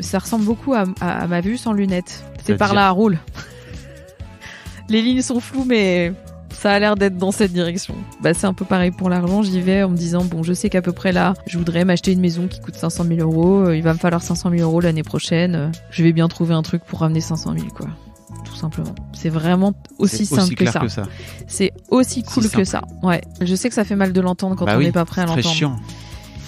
Ça ressemble beaucoup à, ma vue sans lunettes. C'est par là là, roule. les lignes sont floues, mais ça a l'air d'être dans cette direction. Bah, c'est un peu pareil pour l'argent. J'y vais en me disant, bon, je sais qu'à peu près là, je voudrais m'acheter une maison qui coûte 500 000 euros. Euh, il va me falloir 500 000 euros l'année prochaine. Euh, je vais bien trouver un truc pour ramener 500 000, quoi. Tout simplement. C'est vraiment aussi simple que, ça. ça. C'est aussi cool que ça. Ouais. Je sais que ça fait mal de l'entendre quand bah on n'est pas prêt à l'entendre. C'est chiant.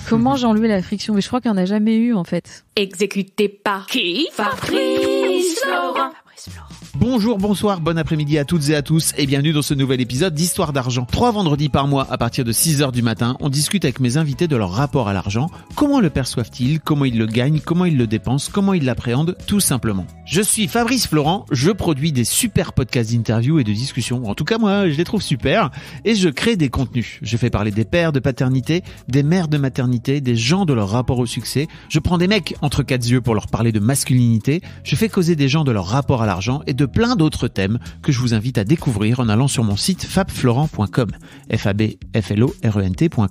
Comment j'ai enlevé la friction Mais je crois qu'il n'y en a jamais eu en fait. Exécuté par qui Fabrice Laurent. Fabrice Laurent. Bonjour, bonsoir, bon après-midi à toutes et à tous et bienvenue dans ce nouvel épisode d'Histoire d'argent. Trois vendredis par mois à partir de 6h du matin, on discute avec mes invités de leur rapport à l'argent, comment le perçoivent-ils, comment ils le gagnent, comment ils le dépensent, comment ils l'appréhendent, tout simplement. Je suis Fabrice Florent, je produis des super podcasts d'interviews et de discussions, en tout cas moi je les trouve super, et je crée des contenus. Je fais parler des pères de paternité, des mères de maternité, des gens de leur rapport au succès, je prends des mecs entre quatre yeux pour leur parler de masculinité, je fais causer des gens de leur rapport à l'argent et de plein d'autres thèmes que je vous invite à découvrir en allant sur mon site fabflorent.com. f a b f l o r e n tcom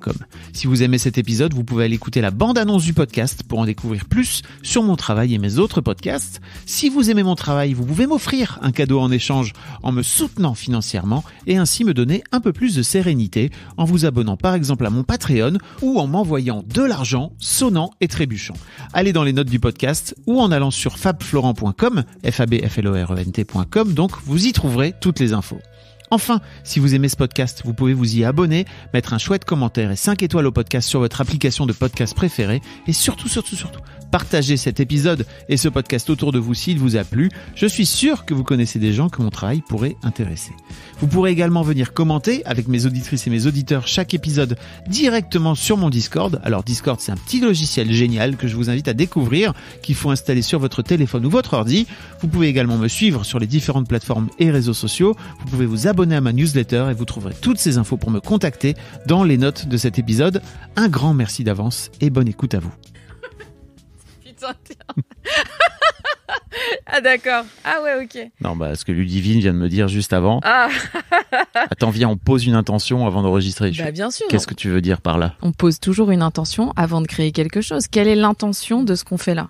Si vous aimez cet épisode, vous pouvez aller écouter la bande-annonce du podcast pour en découvrir plus sur mon travail et mes autres podcasts. Si vous aimez mon travail, vous pouvez m'offrir un cadeau en échange en me soutenant financièrement et ainsi me donner un peu plus de sérénité en vous abonnant par exemple à mon Patreon ou en m'envoyant de l'argent sonnant et trébuchant. Allez dans les notes du podcast ou en allant sur fabflorent.com, f a b f l o r e n t donc vous y trouverez toutes les infos. Enfin, si vous aimez ce podcast, vous pouvez vous y abonner, mettre un chouette commentaire et 5 étoiles au podcast sur votre application de podcast préférée et surtout, surtout, surtout, partagez cet épisode et ce podcast autour de vous s'il vous a plu. Je suis sûr que vous connaissez des gens que mon travail pourrait intéresser. Vous pourrez également venir commenter avec mes auditrices et mes auditeurs chaque épisode directement sur mon Discord. Alors Discord, c'est un petit logiciel génial que je vous invite à découvrir, qu'il faut installer sur votre téléphone ou votre ordi. Vous pouvez également me suivre sur les différentes plateformes et réseaux sociaux. Vous pouvez vous abonner à ma newsletter et vous trouverez toutes ces infos pour me contacter dans les notes de cet épisode. Un grand merci d'avance et bonne écoute à vous. Putain, ah d'accord. Ah ouais, ok. Non, bah ce que Ludivine vient de me dire juste avant. Ah. Attends, viens, on pose une intention avant d'enregistrer. Bah, bien sûr. Qu'est-ce que tu veux dire par là On pose toujours une intention avant de créer quelque chose. Quelle est l'intention de ce qu'on fait là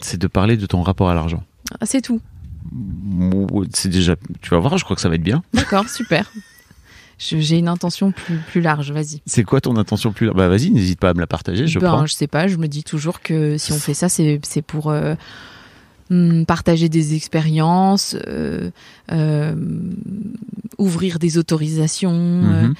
C'est de parler de ton rapport à l'argent. Ah, c'est tout c'est déjà. Tu vas voir, je crois que ça va être bien. D'accord, super. J'ai une intention plus, plus large, vas-y. C'est quoi ton intention plus large Bah vas-y, n'hésite pas à me la partager, je ne ben, sais pas, je me dis toujours que si on fait ça, c'est pour euh, hmm, partager des expériences, euh, euh, ouvrir des autorisations, mhm.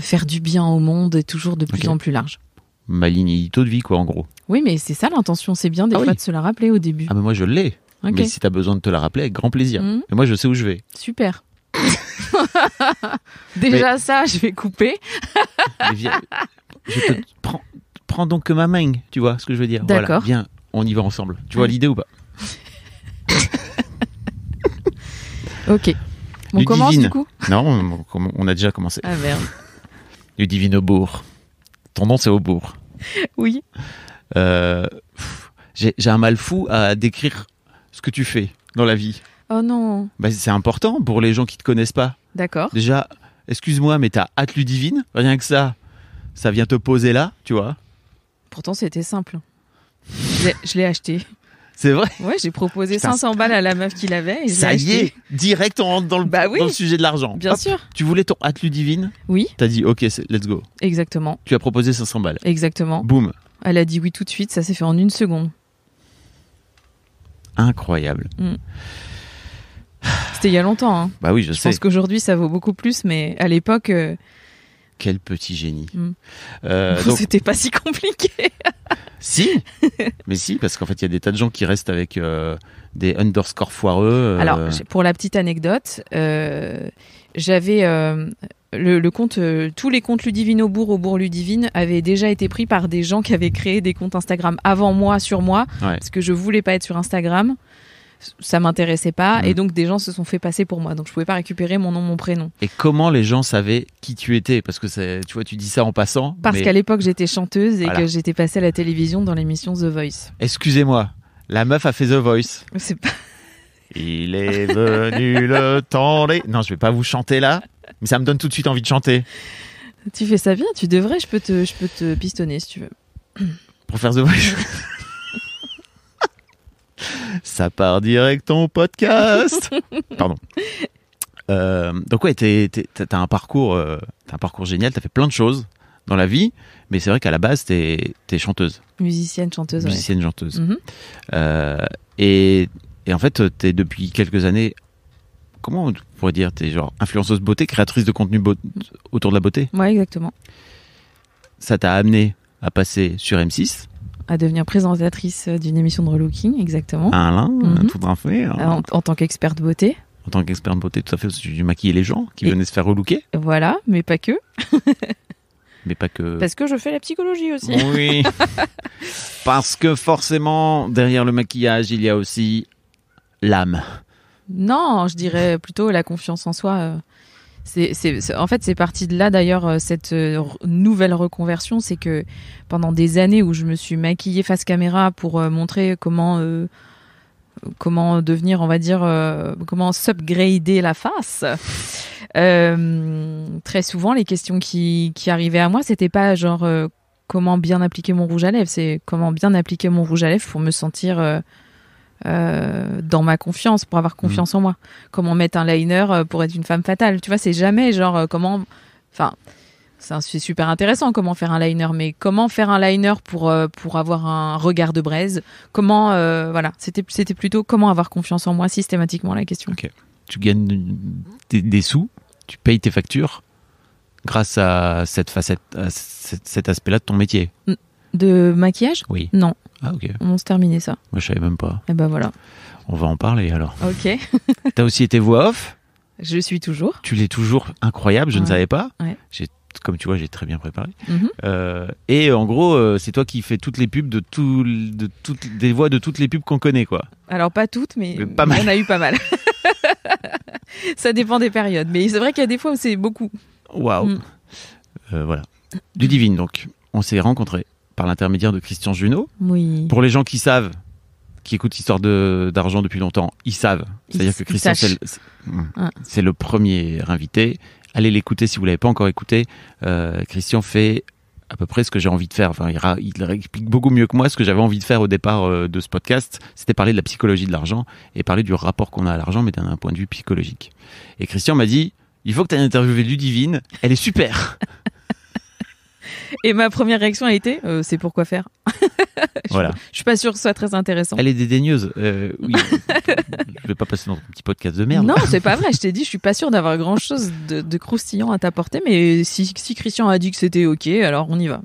faire du bien au monde, toujours de plus en plus large. Ma ligne de vie, quoi, en gros. Oui, mais c'est ça l'intention, c'est bien des ah fois de se la rappeler au début. Ah mais moi je l'ai mais si tu as besoin de te la rappeler, avec grand plaisir. Mhm. mais Et moi, je sais où je vais. Super. Déjà ça, je vais couper. viens, je prends, donc ma main, tu vois ce que je veux dire. D'accord. viens, on y va ensemble. Tu vois l'idée ou pas Ok. On commence du coup Non, on, a déjà commencé. Ah merde. Ludivine Aubourg. Ton nom c'est Aubourg. Oui. Euh, j'ai un mal fou à décrire ce que tu fais dans la vie. Oh non. Bah, c'est important pour les gens qui te connaissent pas. D'accord. Déjà, excuse-moi, mais t'as hâte divine, Rien que ça, ça vient te poser là, tu vois. Pourtant, c'était simple. Je l'ai acheté. C'est vrai Ouais, j'ai proposé 500 balles à la meuf qui l'avait. Ça y est, direct, on rentre dans le, bas oui, sujet de l'argent. Bien sûr. Tu voulais ton hâte divine. Oui. as dit, ok, let's go. Exactement. Tu as proposé 500 balles. Exactement. Boum. Elle a dit oui tout de suite, ça s'est fait en une seconde incroyable. Mm. C'était il y a longtemps. Hein. Bah oui, je, sais. pense qu'aujourd'hui, ça vaut beaucoup plus, mais à l'époque. Euh, Quel petit génie. Mm. Euh, c'était pas si compliqué. si, mais si, parce qu'en fait, il y a des tas de gens qui restent avec euh, des underscores foireux. Alors, pour la petite anecdote, j'avais le, compte, euh, tous les comptes Ludivine au bourg, au Ludivine avaient déjà été pris par des gens qui avaient créé des comptes Instagram avant moi, sur moi, parce que je voulais pas être sur Instagram ça m'intéressait pas et mm. donc des gens se sont fait passer pour moi donc je pouvais pas récupérer mon nom mon prénom et comment les gens savaient qui tu étais parce que tu vois tu dis ça en passant parce qu'à l'époque j'étais chanteuse et que j'étais passée à la télévision dans l'émission The Voice excusez-moi la meuf a fait The Voice c'est pas il est venu le temps Non, je vais pas vous chanter là, mais ça me donne tout de suite envie de chanter. Tu fais ça bien, tu devrais, je peux te, je peux te pistonner si tu veux. Pour faire The Voice. ça part direct ton podcast. Pardon. Euh, donc ouais, t'as un parcours, euh, un parcours génial. T'as fait plein de choses dans la vie, mais c'est vrai qu'à la base t'es es chanteuse. Musicienne, chanteuse. Musicienne, chanteuse. Mhm. Euh, et, et, en fait, t'es depuis quelques années comment on pourrait dire T'es genre influenceuse beauté, créatrice de contenu autour de la beauté Oui, exactement. Ça t'a amené à passer sur M6 à devenir présentatrice euh, d'une émission de relooking, exactement. Un mm -hmm. tout d'un fait. Hein. Euh, en, tant tant qu'experte beauté. En tant qu'experte beauté, tout à fait, parce que tu maquillais les gens qui venaient se faire relooker. Voilà, mais pas que. mais pas que. Parce que je fais la psychologie aussi. Oui. parce que forcément, derrière le maquillage, il y a aussi l'âme. Non, je dirais plutôt la confiance en soi. Euh. C'est, en fait, c'est parti de là d'ailleurs euh, cette euh, nouvelle reconversion, c'est que pendant des années où je me suis maquillée face caméra pour montrer comment comment devenir, on va dire, comment subgrader la face. très souvent, les questions qui, arrivaient à moi, c'était pas genre comment bien appliquer mon rouge à lèvres, c'est comment bien appliquer mon rouge à lèvres pour me sentir euh, dans ma confiance, pour avoir confiance mm. en moi. Comment mettre un liner euh, pour être une femme fatale. Tu vois, c'est jamais genre euh, comment. Enfin, c'est super intéressant comment faire un liner, mais comment faire un liner pour, pour avoir un regard de braise Comment. voilà, c'était plutôt comment avoir confiance en moi systématiquement la question. Tu gagnes des, sous, tu payes tes factures grâce à cette facette, à cet aspect-là de ton métier. Mm. De maquillage Oui. Non. Ah, on se terminait ça. Moi, je savais même pas. Et eh ben voilà. On va en parler alors. Ok. T'as aussi été voix off Je suis toujours. Tu l'es toujours incroyable, je ne savais pas. Ouais. comme tu vois, j'ai très bien préparé. Mhm. Euh, et euh, en gros, euh, c'est toi qui fais toutes les pubs de, tout, de toutes des voix de toutes les pubs qu'on connaît, quoi. Alors pas toutes, mais, pas mal. on a eu pas mal. Ça dépend des périodes, mais c'est vrai qu'il y a des fois où c'est beaucoup. Waouh. Mm. Voilà. Du divine donc. On s'est rencontrés par l'intermédiaire de Christian Junot. Pour les gens qui savent, qui écoutent Histoire d'argent depuis longtemps, ils savent. C'est-à-dire que Christian, c'est le, premier invité. Allez l'écouter si vous ne l'avez pas encore écouté. Euh, Christian fait à peu près ce que j'ai envie de faire. Enfin, il, il, explique beaucoup mieux que moi ce que j'avais envie de faire au départ euh, de ce podcast. C'était parler de la psychologie de l'argent et parler du rapport qu'on a à l'argent, mais d'un point de vue psychologique. Et Christian m'a dit, il faut que tu aies interviewé Ludivine, elle est super Et ma première réaction a été euh, c'est pourquoi faire je, voilà. je suis pas sûr que ce soit très intéressant. Elle est dédaigneuse. Je euh, oui. je vais pas passer dans un petit podcast de merde. Non, c'est pas vrai. Je t'ai dit, je suis pas sûre d'avoir grand chose de, de croustillant à t'apporter. Mais si, si Christian a dit que c'était OK, alors on y va.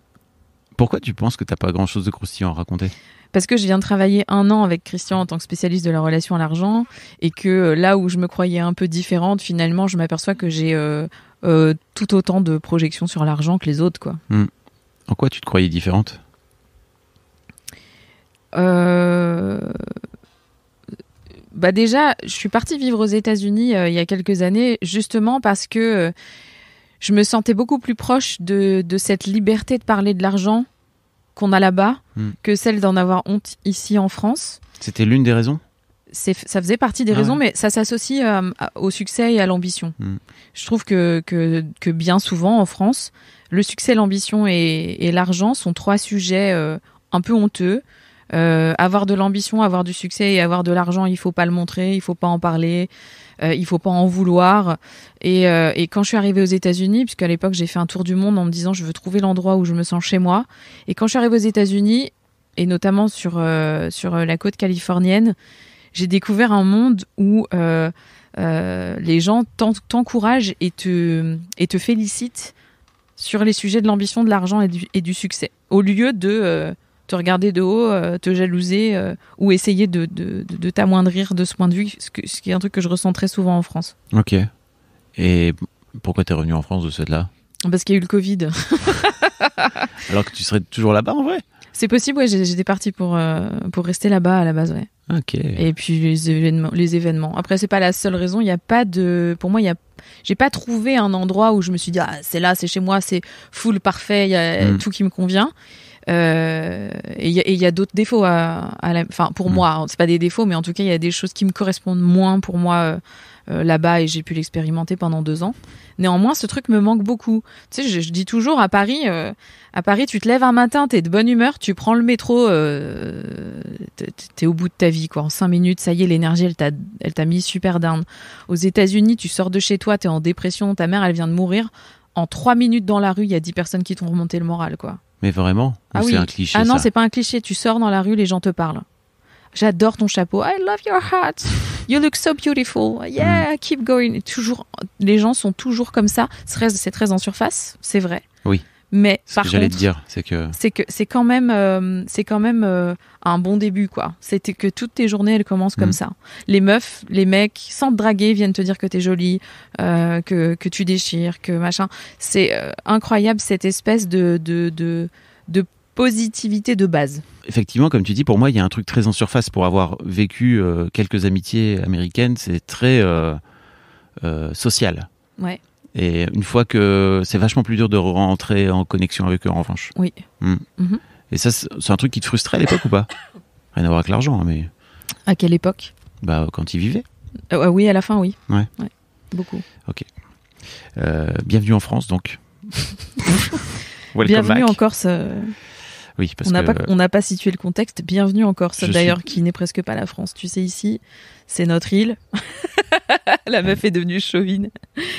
Pourquoi tu penses que t'as pas grand chose de croustillant à raconter parce que je viens de travailler un an avec Christian en tant que spécialiste de la relation à l'argent et que euh, là où je me croyais un peu différente, finalement, je m'aperçois que j'ai euh, euh, tout autant de projections sur l'argent que les autres, quoi. Hmm. En quoi tu te croyais différente Bah déjà, je suis partie vivre aux États-Unis il y a quelques années, justement parce que je me sentais beaucoup plus proche de, de cette liberté de parler de l'argent qu'on a là-bas hmm. que celle d'en avoir honte ici en France. C'était l'une des raisons ça faisait partie des ah raisons, mais ça s'associe euh, au succès et à l'ambition. Hmm. Je trouve que, que, bien souvent en France, le succès, l'ambition et, l'argent sont trois sujets euh, un peu honteux. Euh, avoir de l'ambition, avoir du succès et avoir de l'argent, il faut pas le montrer, il faut pas en parler. Il euh, il faut pas en vouloir. Euh, et, quand je suis arrivée aux États-Unis, puisqu'à l'époque j'ai fait un tour du monde en me disant je veux trouver l'endroit où je me sens chez moi. Et quand je suis arrivée aux États-Unis, et notamment sur, euh, sur la côte californienne, j'ai découvert un monde où les gens t'encouragent et te, et te félicitent sur les sujets de l'ambition, de l'argent et, et du, succès, au lieu de te regarder de haut, euh, te jalouser euh, ou essayer de, de, de, t'amoindrir de ce point de vue, ce, qui est un truc que je ressens très souvent en France. Ok. Et pourquoi t'es revenu en France de celle-là Parce qu'il y a eu le Covid. Alors que tu serais toujours là-bas en vrai C'est possible, ouais, j'étais partie pour, euh, pour rester là-bas à la base, ouais. Ok. Et puis les événements. Les événements. Après, c'est pas la seule raison. Il y a pas de. Pour moi, il y a. J'ai pas trouvé un endroit où je me suis dit ah c'est là, c'est chez moi, c'est full parfait, il y a hmm. tout qui me convient. Euh, et il y a, d'autres défauts à, la, pour hmm. moi, hein. c'est pas des défauts, mais en tout cas, il y a des choses qui me correspondent moins pour moi euh, euh, là-bas et j'ai pu l'expérimenter pendant deux ans. Néanmoins, ce truc me manque beaucoup. Tu sais, je, dis toujours à Paris, à Paris, tu te lèves un matin, t'es de bonne humeur, tu prends le métro, t'es au bout de ta vie, quoi. En cinq minutes, ça y est, l'énergie, elle t'a mis super down. Aux États-Unis, tu sors de chez toi, t'es en dépression, ta mère, elle vient de mourir. En trois minutes dans la rue, il y a dix personnes qui t'ont remonté le moral, quoi. Mais vraiment ah C'est un cliché. Ah non, c'est pas un cliché. Tu sors dans la rue, les gens te parlent. J'adore ton chapeau. I love your hat. You look so beautiful. Yeah, hmm. keep going. toujours, les gens sont toujours comme ça. C'est très en surface, c'est vrai. Oui. Mais Ce que j'allais te dire, c'est que c'est que c'est quand même euh, c'est quand même euh, un bon début quoi. C'était que toutes tes journées elles commencent comme mm. ça. Les meufs, les mecs, sans te draguer, viennent te dire que t'es jolie, euh, que que tu déchires, que machin. C'est incroyable cette espèce de de, de de positivité de base. Effectivement, comme tu dis, pour moi, il y a un truc très en surface pour avoir vécu quelques amitiés américaines. C'est très social. Ouais. Et une fois que c'est vachement plus dur de rentrer en connexion avec eux en revanche. Oui. Hmm. Mhm. Et ça, c'est un truc qui te frustrait à l'époque ou pas Rien à voir avec l'argent, hein, mais. À quelle époque Bah, quand ils vivaient. Euh, oui, à la fin, oui. Ouais. Beaucoup. Ok. Euh, bienvenue en France, donc. bienvenue en Corse. Euh on n'a pas, situé le contexte. Bienvenue en Corse, d'ailleurs qui n'est presque pas la France. Tu sais ici, c'est notre île. la meuf est devenue chauvine.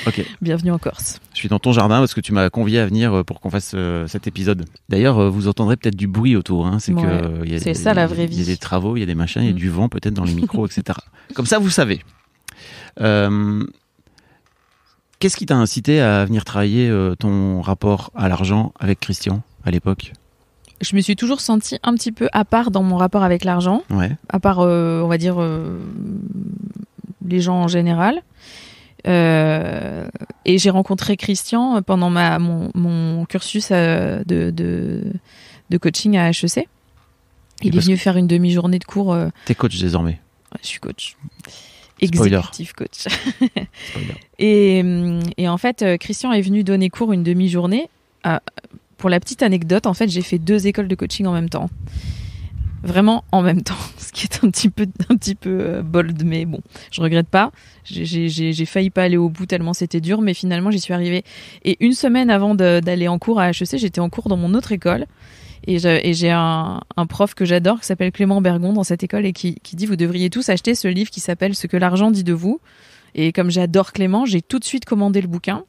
Ok. Bienvenue en Corse. Je suis dans ton jardin parce que tu m'as convié à venir euh, pour qu'on fasse euh, cet épisode. D'ailleurs, euh, vous entendrez peut-être du bruit autour. Hein. C'est que ça la vraie vie. Il y a des travaux, il y a des machins, il y a mm. du vent peut-être dans les micros, etc. Comme ça, vous savez. Qu'est-ce qui t'a incité à venir travailler ton rapport à l'argent avec Christian à l'époque je me suis toujours sentie un petit peu à part dans mon rapport avec l'argent, à part, euh, on va dire, euh, les gens en général. Euh, et j'ai rencontré Christian pendant ma, mon, cursus de, de, coaching à HEC. Il est venu faire une demi-journée de cours. T'es coach désormais. je suis coach. Exécutif coach. et, et, en fait, Christian est venu donner cours une demi-journée à pour la petite anecdote, en fait, j'ai fait deux écoles de coaching en même temps. Vraiment en même temps, ce qui est un petit peu, un petit peu euh, bold, mais bon, je regrette pas. J'ai failli pas aller au bout tellement c'était dur, mais finalement j'y suis arrivée. Et une semaine avant d'aller en cours à HEC, j'étais en cours dans mon autre école. Et j'ai un, prof que j'adore qui s'appelle Clément Bergon dans cette école et qui, dit vous devriez tous acheter ce livre qui s'appelle Ce que l'argent dit de vous. Et comme j'adore Clément, j'ai tout de suite commandé le bouquin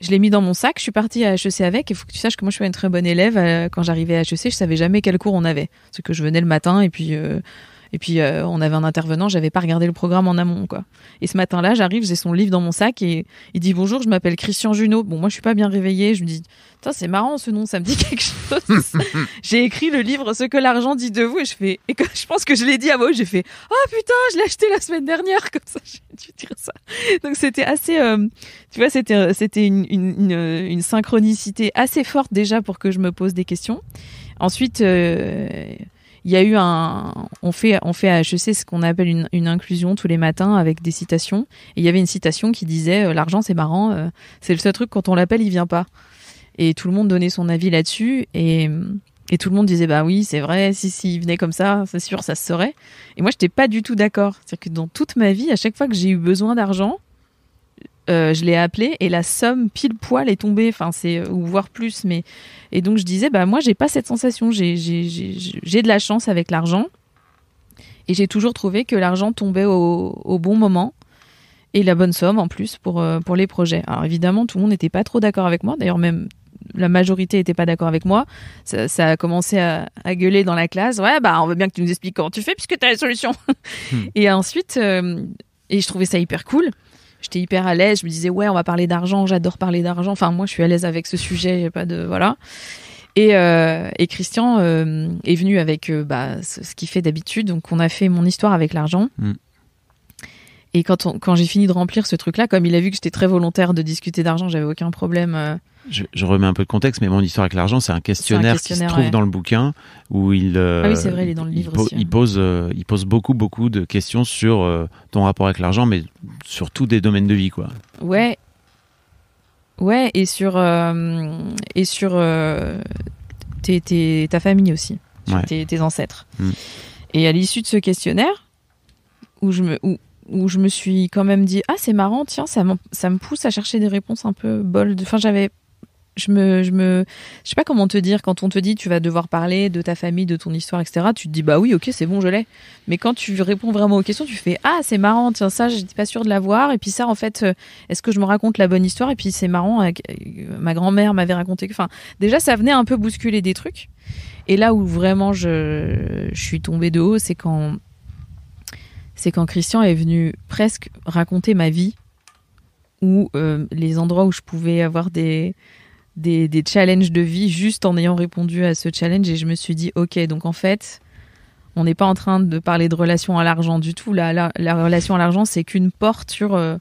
je l'ai mis dans mon sac, je suis partie à HEC avec. Il faut que tu saches que moi, je suis une très bonne élève. Euh, quand j'arrivais à HEC, je savais jamais quel cours on avait. Parce que je venais le matin et puis euh, et puis euh, on avait un intervenant, j'avais pas regardé le programme en amont quoi. Et ce matin-là, j'arrive, j'ai son livre dans mon sac et il dit bonjour, je m'appelle Christian Junot. Bon, moi je suis pas bien réveillée, je me dis putain, c'est marrant ce nom, ça me dit quelque chose. j'ai écrit le livre Ce que l'argent dit de vous et je fais et je pense que je l'ai dit à moi, j'ai fait "Oh putain, je l'ai acheté la semaine dernière comme ça, j'ai dû dire ça." Donc c'était assez euh, tu vois, c'était euh, c'était une, une, une, une synchronicité assez forte déjà pour que je me pose des questions. Ensuite, il y a eu un, on fait, on fait à HEC ce qu'on appelle une, inclusion tous les matins avec des citations. Et il y avait une citation qui disait euh, l'argent c'est marrant, euh, c'est le seul truc quand on l'appelle il vient pas. Et tout le monde donnait son avis là-dessus et tout le monde disait bah oui c'est vrai si si il venait comme ça c'est sûr ça se serait. Et moi je n'étais pas du tout d'accord, c'est-à-dire que dans toute ma vie à chaque fois que j'ai eu besoin d'argent euh, je l'ai appelé et la somme pile poil est tombée, enfin c'est euh, ou voire plus, mais et donc je disais bah moi j'ai pas cette sensation, j'ai de la chance avec l'argent et j'ai toujours trouvé que l'argent tombait au, bon moment et la bonne somme en plus pour euh, pour les projets. Alors évidemment tout le monde n'était pas trop d'accord avec moi, d'ailleurs même la majorité n'était pas d'accord avec moi. Ça, a commencé à, gueuler dans la classe. Ouais, bah, on veut bien que tu nous expliques comment tu fais puisque tu as la solution. Hmm. Et ensuite, et je trouvais ça hyper cool j'étais hyper à l'aise. Je me disais, ouais, on va parler d'argent, j'adore parler d'argent. Enfin, moi, je suis à l'aise avec ce sujet, j'ai pas de. Voilà. Et, euh, Christian euh, est venu avec euh, bah, ce, qu'il fait d'habitude. Donc, on a fait mon histoire avec l'argent. Mm. Et quand, quand j'ai fini de remplir ce truc-là, comme il a vu que j'étais très volontaire de discuter d'argent, j'avais aucun problème je, remets un peu de contexte, mais mon histoire avec l'argent, c'est un, questionnaire, qui se trouve dans le bouquin où il. pose, il pose beaucoup, beaucoup de questions sur euh, ton rapport avec l'argent, mais sur tous des domaines de vie, quoi. Ouais. Ouais, et sur. Euh, et sur. Euh, ta famille aussi, tes, ancêtres. Hmm. Et à l'issue de ce questionnaire, où je me. où je me suis quand même dit ah c'est marrant tiens ça, ça me pousse à chercher des réponses un peu bold enfin j'avais je me, je me, je sais pas comment te dire, quand on te dit tu vas devoir parler de ta famille, de ton histoire, etc., tu te dis bah oui, ok, c'est bon, je l'ai. Mais quand tu réponds vraiment aux questions, tu fais ah, c'est marrant, tiens, ça, j'étais pas sûre de l'avoir. Et puis ça, en fait, euh, est-ce que je me raconte la bonne histoire Et puis c'est marrant, euh, euh, ma grand-mère m'avait raconté. Enfin, déjà, ça venait un peu bousculer des trucs. Et là où vraiment je, je suis tombée de haut, c'est quand, c'est quand Christian est venu presque raconter ma vie ou les endroits où je pouvais avoir des des, challenges de vie juste en ayant répondu à ce challenge et je me suis dit ok donc en fait on n'est pas en train de parler de relation à l'argent du tout la, la, relation à l'argent c'est qu'une porte sur, euh,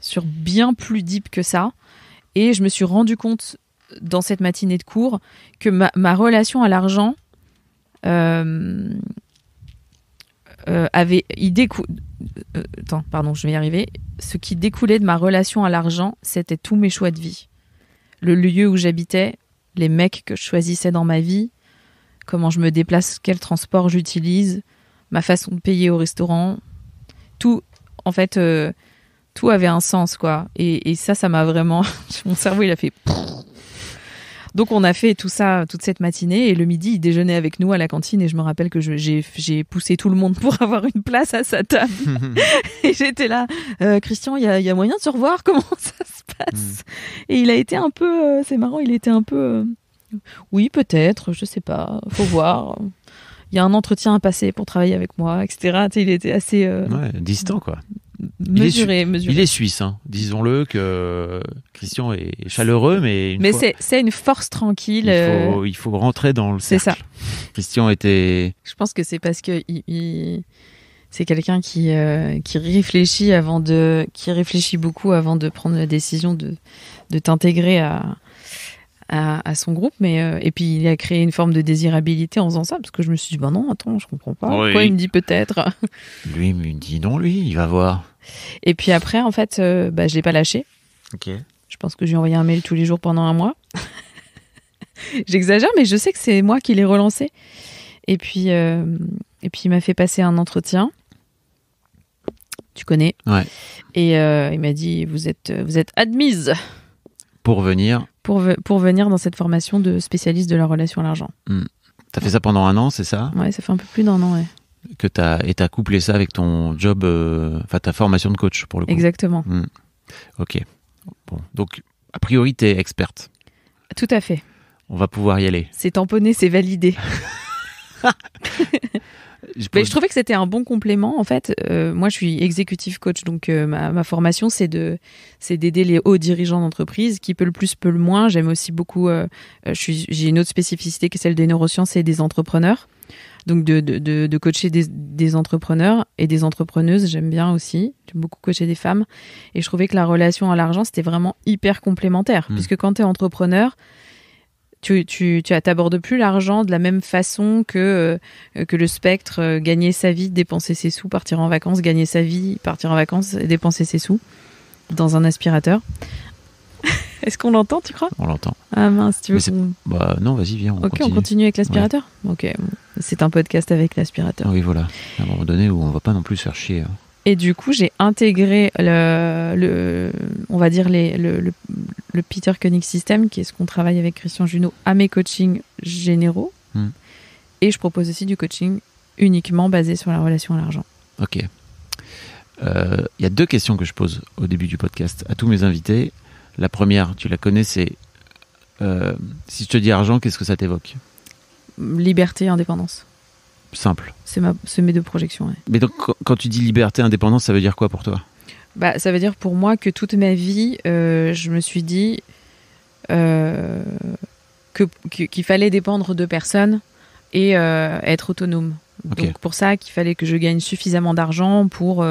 sur bien plus deep que ça et je me suis rendu compte dans cette matinée de cours que ma, relation à l'argent euh, euh, avait il attends pardon je vais y arriver ce qui découlait de ma relation à l'argent c'était tous mes choix de vie le lieu où j'habitais, les mecs que je choisissais dans ma vie, comment je me déplace, quel transport j'utilise, ma façon de payer au restaurant. Tout, en fait, euh, tout avait un sens, quoi. Et, et ça, ça m'a vraiment. Mon cerveau, il a fait. Donc on a fait tout ça toute cette matinée et le midi il déjeunait avec nous à la cantine et je me rappelle que j'ai poussé tout le monde pour avoir une place à sa table. et j'étais là, euh, Christian, il y a, moyen de se revoir, comment ça se passe hmm. Et il a été un peu, euh, c'est marrant, il était un peu, euh, oui peut-être, je sais pas, faut voir. Il y a un entretien à passer pour travailler avec moi, etc. il était assez distant quoi il est, suisse, hein. disons-le, que Christian est chaleureux, mais... mais c'est une force tranquille. Il faut, euh, rentrer dans le cercle. C'est ça. Christian était... Je pense que c'est parce que il... c'est quelqu'un qui, euh, qui réfléchit avant de qui réfléchit beaucoup avant de prendre la décision de, de t'intégrer à, à, son groupe. Mais, euh, et puis, il a créé une forme de désirabilité en faisant ça, parce que je me suis dit, ben non, attends, je comprends pas. Pourquoi il me dit peut-être Lui, il me dit non, lui, il va voir. Et puis après, en fait, je euh, bah, je l'ai pas lâché. Ok. Je pense que j'ai envoyé un mail tous les jours pendant un mois. J'exagère, mais je sais que c'est moi qui l'ai relancé. Et puis, euh, et puis il m'a fait passer un entretien. Tu connais. Et il m'a dit vous êtes, vous êtes admise. Pour venir pour, pour venir dans cette formation de spécialiste de la relation à l'argent. Hmm. Tu as fait ça pendant un an, c'est ça Oui, ça fait un peu plus d'un an, Que t'as, et tu as couplé ça avec ton job, euh, ta formation de coach pour le coup. Exactement. Hmm. Ok. Bon. Donc, a priori, tu es experte. Tout à fait. On va pouvoir y aller. C'est tamponné, c'est validé. je, trouvais que c'était un bon complément. En fait, euh, moi, je suis exécutif coach, donc euh, ma, formation, c'est de, c'est d'aider les hauts dirigeants d'entreprise, qui peut le plus, peut le moins. J'aime aussi beaucoup. Euh, euh j'ai une autre spécificité qui est celle des neurosciences et des entrepreneurs. Donc de, de, de, coacher des, des, entrepreneurs et des entrepreneuses, j'aime bien aussi. J'aime beaucoup coacher des femmes. Et je trouvais que la relation à l'argent, c'était vraiment hyper complémentaire. Hmm. Puisque quand tu es entrepreneur, tu, tu, tu t'abordes plus l'argent de la même façon que, euh, que le spectre euh, gagner sa vie, dépenser ses sous, partir en vacances, gagner sa vie, partir en vacances, et dépenser ses sous dans un aspirateur. Est-ce qu'on l'entend, tu crois On l'entend. Ah mince, tu veux Bah, Non, vas-y, viens, on Ok, on continue avec l'aspirateur Ok, c'est un podcast avec l'aspirateur. Oui, voilà. À un moment donné où on va pas non plus faire chercher... Hein. Et du coup, j'ai intégré le, on va dire les, le, Peter Koenig System, qui est ce qu'on travaille avec Christian Junot, à mes coachings généraux. Hmm. Et je propose aussi du coaching uniquement basé sur la relation à l'argent. Ok. Il euh, y a deux questions que je pose au début du podcast à tous mes invités. La première, tu la connais, c'est euh, si je te dis argent, qu'est-ce que ça t'évoque Liberté, indépendance simple. C'est ma... mes deux projections. Mais donc, quand tu dis liberté, indépendance, ça veut dire quoi pour toi bah, Ça veut dire pour moi que toute ma vie, euh, je me suis dit euh, qu'il fallait dépendre de personne et euh, être autonome. Donc, pour ça, qu'il fallait que je gagne suffisamment d'argent pour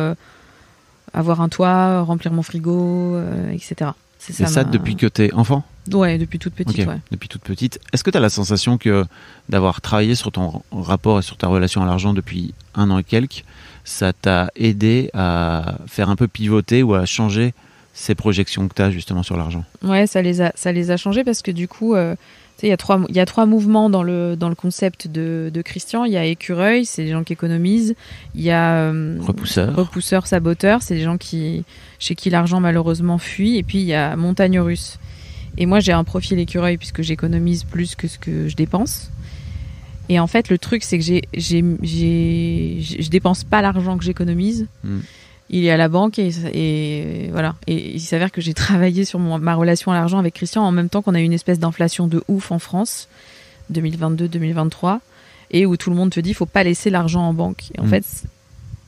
avoir un toit, remplir mon frigo, etc. C'est ça, ça depuis que es enfant Ouais, depuis toute petite. Depuis toute petite. Est-ce que tu as la sensation que d'avoir travaillé sur ton rapport et sur ta relation à l'argent depuis un an et quelques, ça t'a aidé à faire un peu pivoter ou à changer ces projections que tu as justement sur l'argent Ouais, ça les a, ça les a parce que du coup, euh, il y, a trois, y a trois mouvements dans le, dans le concept de, Christian. Il y a écureuil, c'est les gens qui économisent. Il y a euh, repousseur. repousseur, saboteur, c'est les gens qui, chez qui l'argent malheureusement fuit. Et puis il y a montagne russe. Et moi, j'ai un profil écureuil puisque j'économise plus que ce que je dépense. Et en fait, le truc, c'est que j'ai, j'ai, je dépense pas l'argent que j'économise. Hmm. Il est à la banque et, voilà. Et il s'avère que j'ai travaillé sur ma relation à l'argent avec Christian en même temps qu'on a eu une espèce d'inflation de ouf en France, 2022-2023, et où tout le monde te dit faut pas laisser l'argent en banque. en hmm. fait,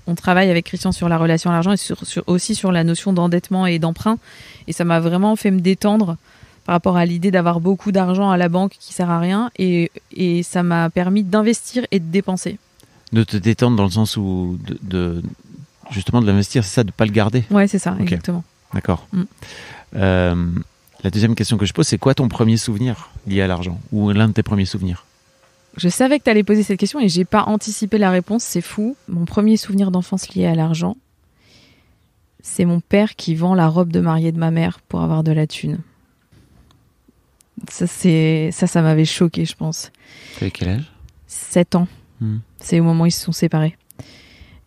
on travaille avec Christian sur la relation à l'argent et sur, aussi sur la notion d'endettement et d'emprunt. Et ça m'a vraiment fait me détendre par rapport à l'idée d'avoir beaucoup d'argent à la banque qui sert à rien. Et, et ça m'a permis d'investir et de dépenser. De te détendre dans le sens où de, justement de l'investir, c'est ça, de pas le garder. Ouais, c'est ça, exactement. D'accord. Mm. Euh, la deuxième question que je pose, c'est quoi ton premier souvenir lié à l'argent ou l'un de tes premiers souvenirs Je savais que tu allais poser cette question et j'ai pas anticipé la réponse, c'est fou. Mon premier souvenir d'enfance lié à l'argent, c'est mon père qui vend la robe de mariée de ma mère pour avoir de la thune. Ça, c'est ça, ça m'avait choqué, je pense. T'avais quel âge 7 ans. Hmm. C'est au moment où ils se sont séparés.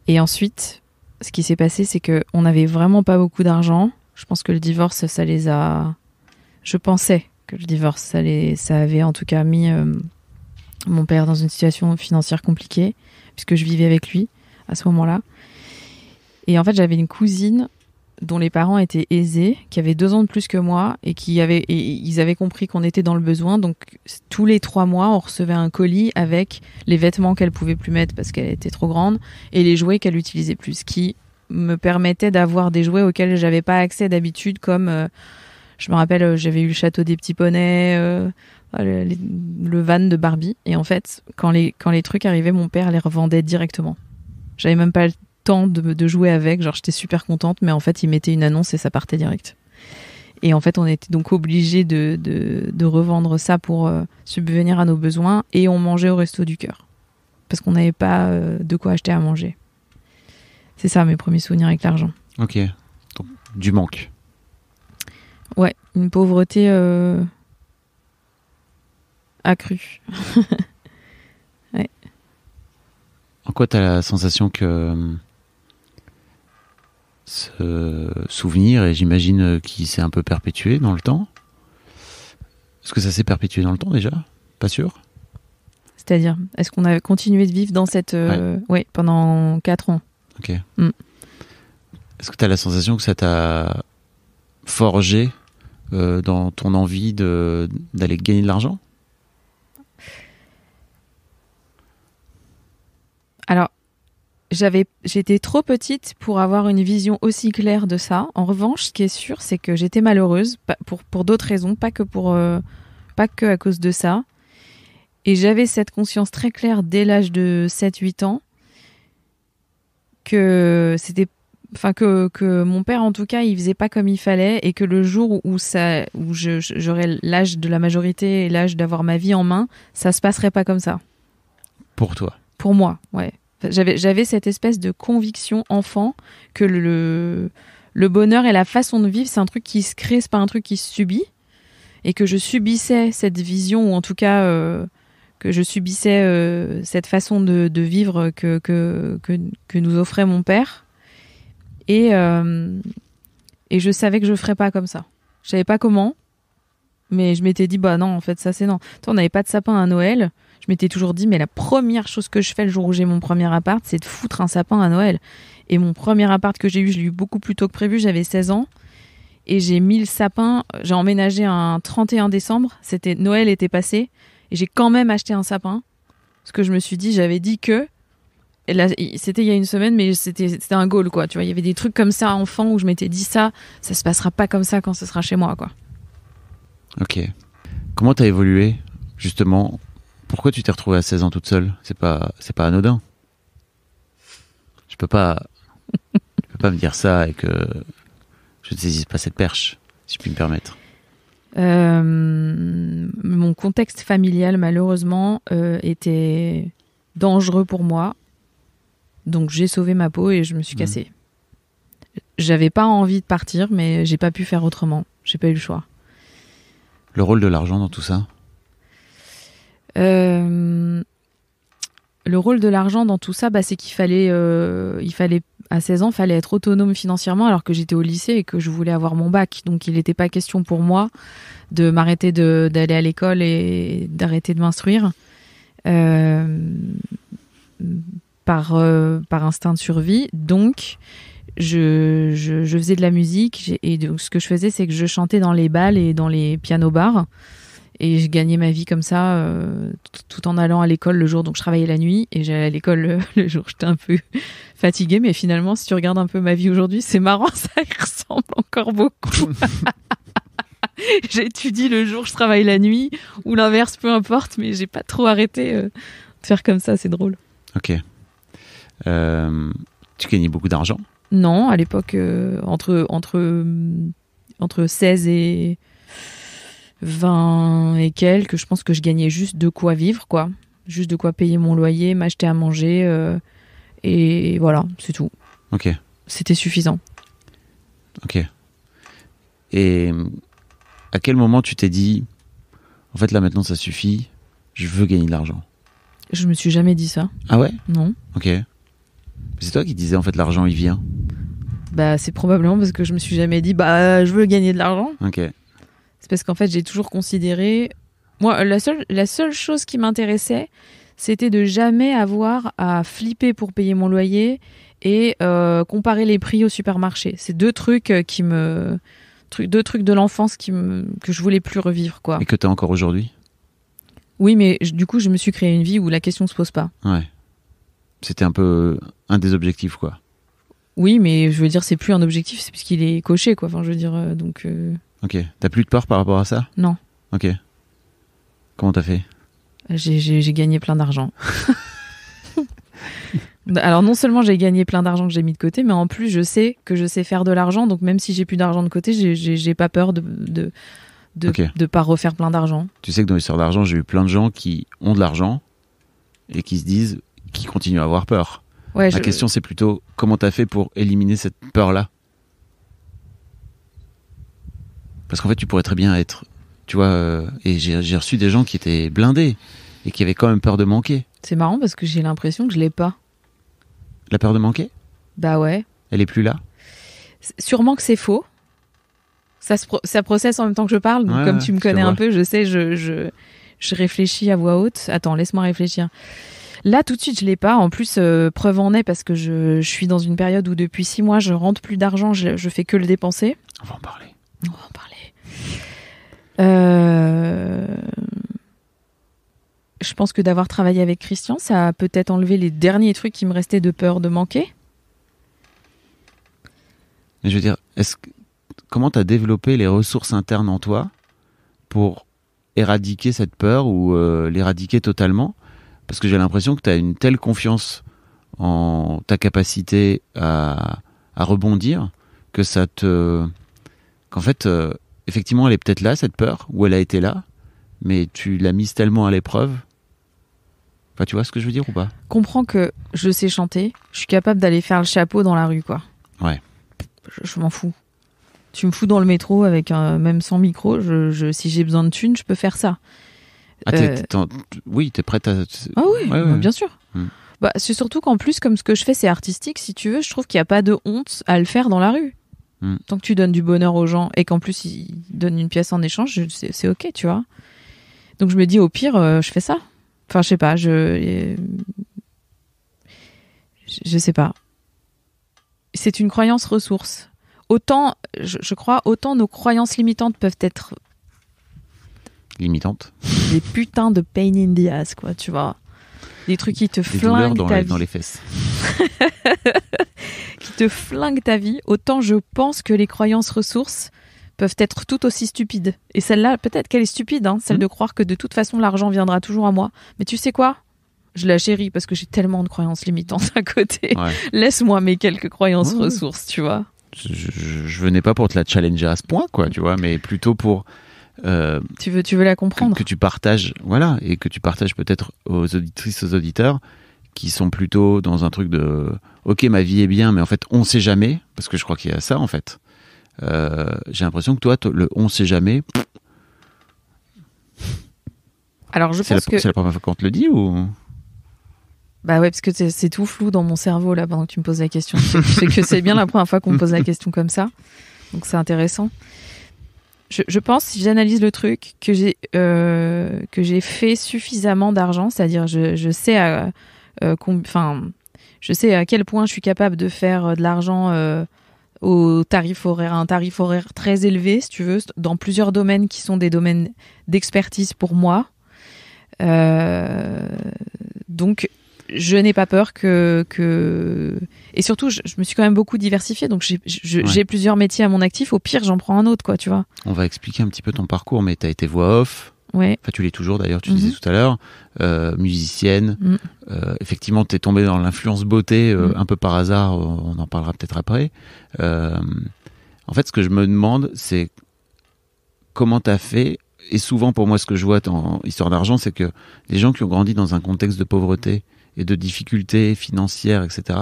Et ensuite, ce qui s'est passé, c'est que on n'avait vraiment pas beaucoup d'argent. Je pense que le divorce, ça les a. Je pensais que le divorce, ça les, ça avait en tout cas mis euh, mon père dans une situation financière compliquée, puisque je vivais avec lui à ce moment-là. Et en fait, j'avais une cousine dont les parents étaient aisés, qui avaient deux ans de plus que moi et qui avaient, ils avaient compris qu'on était dans le besoin. Donc tous les trois mois, on recevait un colis avec les vêtements qu'elle pouvait plus mettre parce qu'elle était trop grande et les jouets qu'elle utilisait plus, qui me permettaient d'avoir des jouets auxquels j'avais pas accès d'habitude, comme euh, je me rappelle, euh, j'avais eu le château des petits poneys. Euh, ah, le, van de Barbie et en fait quand les quand les trucs arrivaient mon père les revendait directement j'avais même pas temps de, jouer avec. Genre, j'étais super contente, mais en fait, ils mettaient une annonce et ça partait direct. Et en fait, on était donc obligés de, revendre ça pour euh, subvenir à nos besoins et on mangeait au resto du cœur parce qu'on n'avait pas euh, de quoi acheter à manger. C'est ça mes premiers souvenirs avec l'argent. Ok, du manque. Ouais, une pauvreté euh, accrue. ouais. En quoi tu as la sensation que ce souvenir et j'imagine qu'il s'est un peu perpétué dans le temps. Est-ce que ça s'est perpétué dans le temps déjà Pas sûr C'est-à-dire, est-ce qu'on a continué de vivre dans cette. Euh, oui pendant 4 ans. Ok. Mm. Est-ce que tu as la sensation que ça t'a forgé euh, dans ton envie d'aller gagner de l'argent Alors, j'avais, j'étais trop petite pour avoir une vision aussi claire de ça. En revanche, ce qui est sûr, c'est que j'étais malheureuse pour, pour d'autres raisons, pas que pour, euh, pas que à cause de ça. Et j'avais cette conscience très claire dès l'âge de 7-8 ans que c'était, enfin que, que, mon père en tout cas, il faisait pas comme il fallait et que le jour où ça, où j'aurais l'âge de la majorité et l'âge d'avoir ma vie en main, ça se passerait pas comme ça. Pour toi. Pour moi, ouais. J'avais, cette espèce de conviction enfant que le, le bonheur et la façon de vivre, c'est un truc qui se crée, c'est pas un truc qui se subit. Et que je subissais cette vision, ou en tout cas euh, que je subissais euh, cette façon de, vivre que, que, que, nous offrait mon père. Et, euh, et je savais que je ferais pas comme ça. Je savais pas comment, mais je m'étais dit, bah non, en fait, ça c'est non. Toi, on n'avait pas de sapin à Noël je m'étais toujours dit, mais la première chose que je fais le jour où j'ai mon premier appart, c'est de foutre un sapin à Noël. Et mon premier appart que j'ai eu, je l'ai eu beaucoup plus tôt que prévu, j'avais 16 ans. Et j'ai mis le sapin, j'ai emménagé un 31 décembre, c'était Noël était passé, et j'ai quand même acheté un sapin. Parce que je me suis dit, j'avais dit que. c'était il y a une semaine, mais c'était un goal, quoi. Tu vois, il y avait des trucs comme ça, enfant, où je m'étais dit ça, ça se passera pas comme ça quand ce sera chez moi, quoi. Ok. Comment t'as évolué, justement, pourquoi tu t'es retrouvée à 16 ans toute seule C'est pas, c'est pas anodin. Je peux pas, peux pas me dire ça et que je ne saisisse pas cette perche, si je puis me permettre. Euh, mon contexte familial, malheureusement, euh, était dangereux pour moi. Donc j'ai sauvé ma peau et je me suis mhm. cassée. J'avais pas envie de partir, mais j'ai pas pu faire autrement. J'ai pas eu le choix. Le rôle de l'argent dans tout ça euh, le rôle de l'argent dans tout ça, bah, c'est qu'il fallait, euh, il fallait à 16 ans, fallait être autonome financièrement, alors que j'étais au lycée et que je voulais avoir mon bac. Donc, il n'était pas question pour moi de m'arrêter d'aller à l'école et d'arrêter de m'instruire euh, par par instinct de survie. Donc, je, faisais de la musique et donc ce que je faisais, c'est que je chantais dans les balles et dans les piano bars et je gagnais ma vie comme ça euh, tout en allant à l'école le jour donc je travaillais la nuit et j'allais à l'école euh, le, jour jour j'étais un peu fatiguée mais finalement si tu regardes un peu ma vie aujourd'hui c'est marrant ça ressemble encore beaucoup j'étudie le jour je travaille la nuit ou l'inverse peu importe mais j'ai pas trop arrêté euh, de faire comme ça c'est drôle ok tu gagnais beaucoup d'argent non à l'époque entre entre hum, entre 16 et 20 et quelques, je pense que je gagnais juste de quoi vivre, quoi. Juste de quoi payer mon loyer, m'acheter à manger, euh, et voilà, c'est tout. Ok. C'était suffisant. Ok. Et à quel moment tu t'es dit, en fait là maintenant ça suffit, je veux gagner de l'argent Je me suis jamais dit ça. Ah ouais Non. Ok. C'est toi qui disais en fait l'argent il vient. Bah c'est probablement parce que je me suis jamais dit bah je veux gagner de l'argent. Ok. C'est parce qu'en fait, j'ai toujours considéré. Moi, la seule, la seule chose qui m'intéressait, c'était de jamais avoir à flipper pour payer mon loyer et euh, comparer les prix au supermarché. C'est deux trucs euh, qui me. Deux trucs de l'enfance qui que je voulais plus revivre. quoi. Et que tu as encore aujourd'hui Oui, mais du coup, je me suis créé une vie où la question se pose pas. Ouais. C'était un peu un des objectifs, quoi. Oui, mais je veux dire, c'est plus un objectif, c'est parce qu'il est coché, quoi. Enfin, je veux dire, euh, donc. Ok. T'as plus de peur par rapport à ça Non. Ok. Comment t'as fait J'ai gagné plein d'argent. Bah, alors non seulement j'ai gagné plein d'argent que j'ai mis de côté, mais en plus je sais que je sais faire de l'argent, donc même si j'ai plus d'argent de côté, j'ai pas peur de de, pas refaire plein d'argent. Tu sais que dans l'histoire d'argent, j'ai eu plein de gens qui ont de l'argent et qui se disent, qu'ils continuent à avoir peur. La question c'est plutôt comment t'as fait pour éliminer cette peur là Parce qu'en fait, tu pourrais très bien être, tu vois, euh, et j'ai reçu des gens qui étaient blindés et qui avaient quand même peur de manquer. C'est marrant parce que j'ai l'impression que je l'ai pas. La peur de manquer Bah ouais. Elle est plus là. Sûrement que c'est faux. Ça, se ça processe en même temps que je parle. comme tu me connais un peu, je sais, je, je, réfléchis à voix haute. Attends, laisse-moi réfléchir. Là, tout de suite, je l'ai pas. En plus, euh, preuve en est parce que je, suis dans une période où depuis six mois, je rentre plus d'argent, je, je fais que le dépenser. On va en parler. On va en parler. Euh, je pense que d'avoir travaillé avec Christian, ça a peut-être enlevé les derniers trucs qui me restaient de peur de manquer. je veux dire, comment tu as développé les ressources internes en toi pour éradiquer cette peur ou euh, l'éradiquer totalement Parce que j'ai l'impression que tu as une telle confiance en ta capacité à, rebondir que ça te. qu'en fait, euh, effectivement, elle est peut-être là, cette peur, ou elle a été là, mais tu l'as mise tellement à l'épreuve. Enfin, tu vois ce que je veux dire ou pas Comprends que je sais chanter, je suis capable d'aller faire le chapeau dans la rue, quoi. Ouais. Je, m'en fous. Tu me fous dans le métro avec un, euh, même sans micro, si j'ai besoin de thunes, je peux faire ça. Ah, tu es euh, Oui, prête à. Ah oui, bien sûr. Mm. Bah, c'est surtout qu'en plus, comme ce que je fais, c'est artistique, si tu veux, je trouve qu'il n'y a pas de honte à le faire dans la rue. Mm. Tant que tu donnes du bonheur aux gens et qu'en plus ils donnent une pièce en échange, c'est ok, tu vois. Donc je me dis au pire, euh, je fais ça. Enfin, je sais pas, je euh, je sais pas. C'est une croyance ressource. Autant, je, je, crois, autant nos croyances limitantes peuvent être limitantes. Des putains de pain in the ass, quoi, tu vois. Des trucs qui te flinguent dans ta les, vie. fesses. qui te flinguent ta vie. Autant je pense que les croyances ressources peuvent être tout aussi stupides. Et celle-là, peut-être qu'elle est stupide, hein, celle hmm. de croire que de toute façon l'argent viendra toujours à moi. Mais tu sais quoi je la chéris parce que j'ai tellement de croyances limitantes à côté. Laisse-moi mes quelques croyances ressources, tu vois. Je, je venais pas pour te la challenger à ce point, quoi, tu vois, mais plutôt pour euh, tu veux, tu veux la comprendre. Que, tu partages, voilà, et que tu partages peut-être aux auditrices, aux auditeurs qui sont plutôt dans un truc de ok ma vie est bien mais en fait on sait jamais parce que je crois qu'il y a ça en fait euh, j'ai l'impression que toi le on sait jamais alors je pense que c'est la première fois qu'on te le dit ou bah ouais, parce que c'est tout flou dans mon cerveau là pendant que tu me poses la question. c'est que c'est bien la première fois qu'on me pose la question comme ça. Donc c'est intéressant je, pense, si j'analyse le truc, euh, que j'ai fait suffisamment d'argent, c'est-à-dire je, je, sais à euh, je sais à quel point je suis capable de faire euh, de l'argent au tarif horaire, un tarif horaire très élevé, si tu veux, dans plusieurs domaines qui sont des domaines d'expertise pour moi. donc je n'ai pas peur que, que... et surtout je, me suis quand même beaucoup diversifié donc j'ai plusieurs métiers à mon actif au pire j'en prends un autre quoi tu vois on va expliquer un petit peu ton parcours mais tu as été voix off ouais. enfin tu l'es toujours d'ailleurs tu disais mhm. tout à l'heure euh, musicienne mm. euh, effectivement tu es tombée dans l'influence beauté euh, mm. un peu par hasard on en parlera peut-être après en fait ce que je me demande c'est comment tu as fait et souvent pour moi ce que je vois en histoire d'argent c'est que les gens qui ont grandi dans un contexte de pauvreté et de difficultés financières, etc.,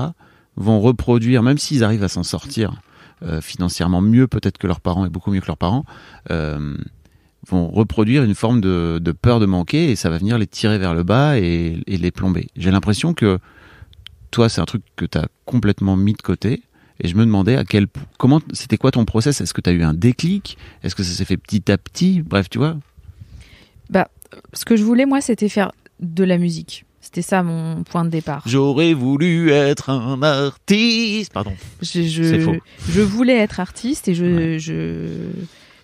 vont reproduire, même s'ils arrivent à s'en sortir euh, financièrement mieux peut-être que leurs parents et beaucoup mieux que leurs parents, euh, vont reproduire une forme de, peur de manquer et ça va venir les tirer vers le bas et, les plomber. J'ai l'impression que toi, c'est un truc que tu as complètement mis de côté. Et je me demandais à quel comment c'était quoi ton process Est-ce que tu as eu un déclic Est-ce que ça s'est fait petit à petit Bref, tu vois. Bah, ce que je voulais moi, c'était faire de la musique. C'était ça mon point de départ. J'aurais voulu être un artiste. Pardon. Je, faux. je voulais être artiste et je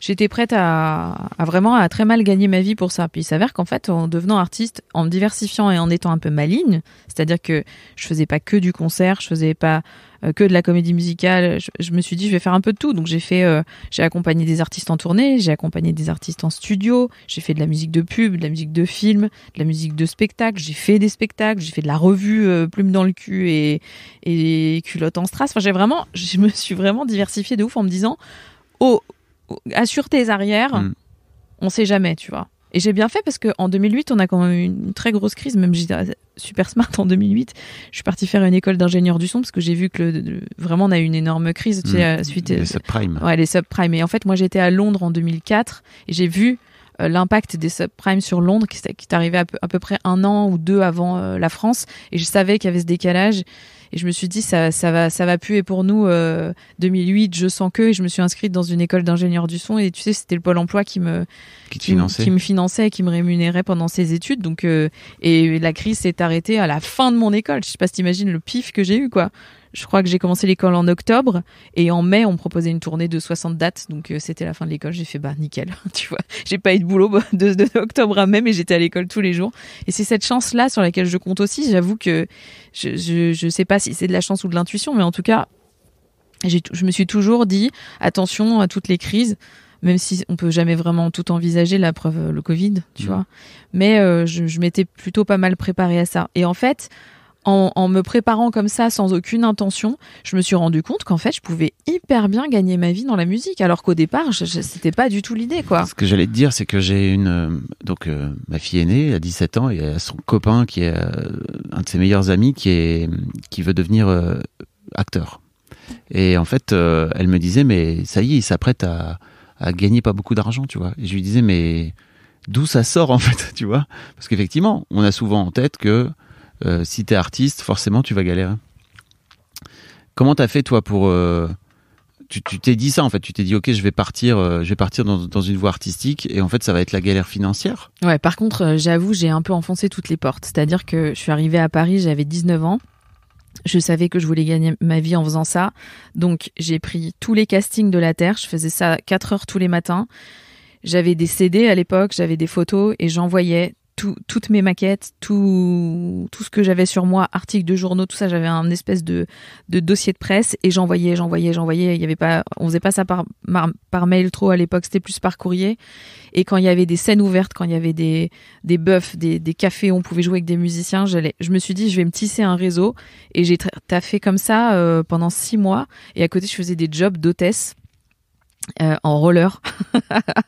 j'étais prête à, vraiment à très mal gagner ma vie pour ça. Puis il s'avère qu'en fait, en devenant artiste, en me diversifiant et en étant un peu maligne, c'est-à-dire que je faisais pas que du concert, je faisais pas euh, que de la comédie musicale. Je, me suis dit, je vais faire un peu de tout. Donc j'ai fait, euh, j'ai accompagné des artistes en tournée, j'ai accompagné des artistes en studio, j'ai fait de la musique de pub, de la musique de film, de la musique de spectacle. J'ai fait des spectacles, j'ai fait de la revue euh, plume dans le cul et, et culotte en strass. Enfin, j'ai vraiment, je me suis vraiment diversifiée de ouf en me disant, oh, assure tes arrières, mm. on sait jamais, tu vois. Et j'ai bien fait parce qu'en 2008, on a quand même eu une très grosse crise, même j'étais super smart en 2008. Je suis partie faire une école d'ingénieur du son parce que j'ai vu que vraiment on a eu une énorme crise. Mm. Euh, suite, les euh, subprimes. Ouais, les subprimes. Et en fait, moi j'étais à Londres en 2004 et j'ai vu euh, l'impact des subprimes sur Londres qui, qui est arrivé à peu, près un an ou deux avant la France. Et je savais qu'il y avait ce décalage. Et je me suis dit, ça, ça, va, ça va puer pour nous. 2008, euh, je sens que, et je me suis inscrite dans une école d'ingénieur du son. Et tu sais, c'était le Pôle emploi qui me, qui, me finançait qui me rémunérait pendant ses études. Donc, euh, et la crise s'est arrêtée à la fin de mon école. Je sais pas si t'imagines le pif que j'ai eu, quoi je crois que j'ai commencé l'école en octobre et en mai on me proposait une tournée de 60 dates donc euh, c'était la fin de l'école j'ai fait bah nickel tu vois j'ai pas eu de boulot de, octobre à mai mais j'étais à l'école tous les jours et c'est cette chance là sur laquelle je compte aussi j'avoue que je, je, sais pas si c'est de la chance ou de l'intuition mais en tout cas je me suis toujours dit attention à toutes les crises même si on peut jamais vraiment tout envisager, la preuve, euh, le Covid, tu mm. vois. Mais euh, je, je m'étais plutôt pas mal préparé à ça. Et en fait, en, me préparant comme ça sans aucune intention, je me suis rendu compte qu'en fait, je pouvais hyper bien gagner ma vie dans la musique, alors qu'au départ, c'était pas du tout l'idée, quoi. Ce que j'allais te dire, c'est que j'ai une euh, donc euh, ma fille aînée à 17 ans et elle a son copain qui est euh, un de ses meilleurs amis qui est qui veut devenir acteur. Et en fait, elle me disait mais ça y est, il s'apprête à, à gagner pas beaucoup d'argent, tu vois. Et je lui disais mais d'où ça sort en fait, tu vois Parce qu'effectivement, on a souvent en tête que euh, si tu es artiste, forcément, tu vas galérer. Comment t'as fait, toi, pour. Euh, tu t'es dit ça, en fait. Tu t'es dit, OK, je vais partir, euh, je vais partir dans, dans, une voie artistique, et en fait, ça va être la galère financière. Ouais, par contre, j'avoue, j'ai un peu enfoncé toutes les portes. C'est-à-dire que je suis arrivée à Paris, j'avais 19 ans. Je savais que je voulais gagner ma vie en faisant ça. Donc, j'ai pris tous les castings de la Terre. Je faisais ça 4 heures tous les matins. J'avais des CD à l'époque, j'avais des photos et j'envoyais toutes mes maquettes, tout, tout ce que j'avais sur moi, articles de journaux, tout ça, j'avais un espèce de, de dossier de presse et j'envoyais, j'envoyais, j'envoyais. Il y avait pas, on faisait pas ça par, par mail trop à l'époque, c'était plus par courrier. Et quand il y avait des scènes ouvertes, quand il y avait des, des buffs, des, des cafés où on pouvait jouer avec des musiciens, j'allais, je me suis dit, je vais me tisser un réseau et j'ai taffé comme ça euh, pendant six mois. Et à côté, je faisais des jobs d'hôtesse euh, en roller.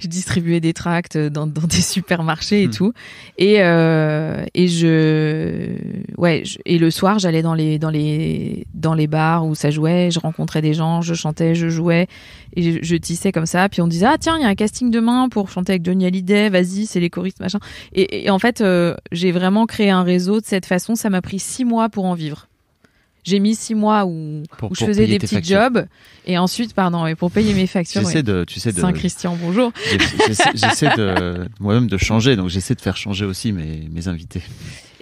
je distribuais des tracts dans, des supermarchés et hmm. tout. Et, euh, et je, ouais, et le soir, j'allais dans les, dans les, dans les bars où ça jouait. Je rencontrais des gens, je chantais, je jouais et je, tissais comme ça. Puis on disait, ah tiens, il y a un casting demain pour chanter avec Johnny Hallyday. Vas-y, c'est les choristes, machin. Et, en fait, euh, j'ai vraiment créé un réseau de cette façon. Ça m'a pris six mois pour en vivre j'ai mis six mois où, je faisais des petits jobs et ensuite, pardon, et pour payer mes factures. de, tu sais de, Saint-Christian, bonjour. J'essaie moi-même de changer, donc j'essaie de faire changer aussi mes, mes invités.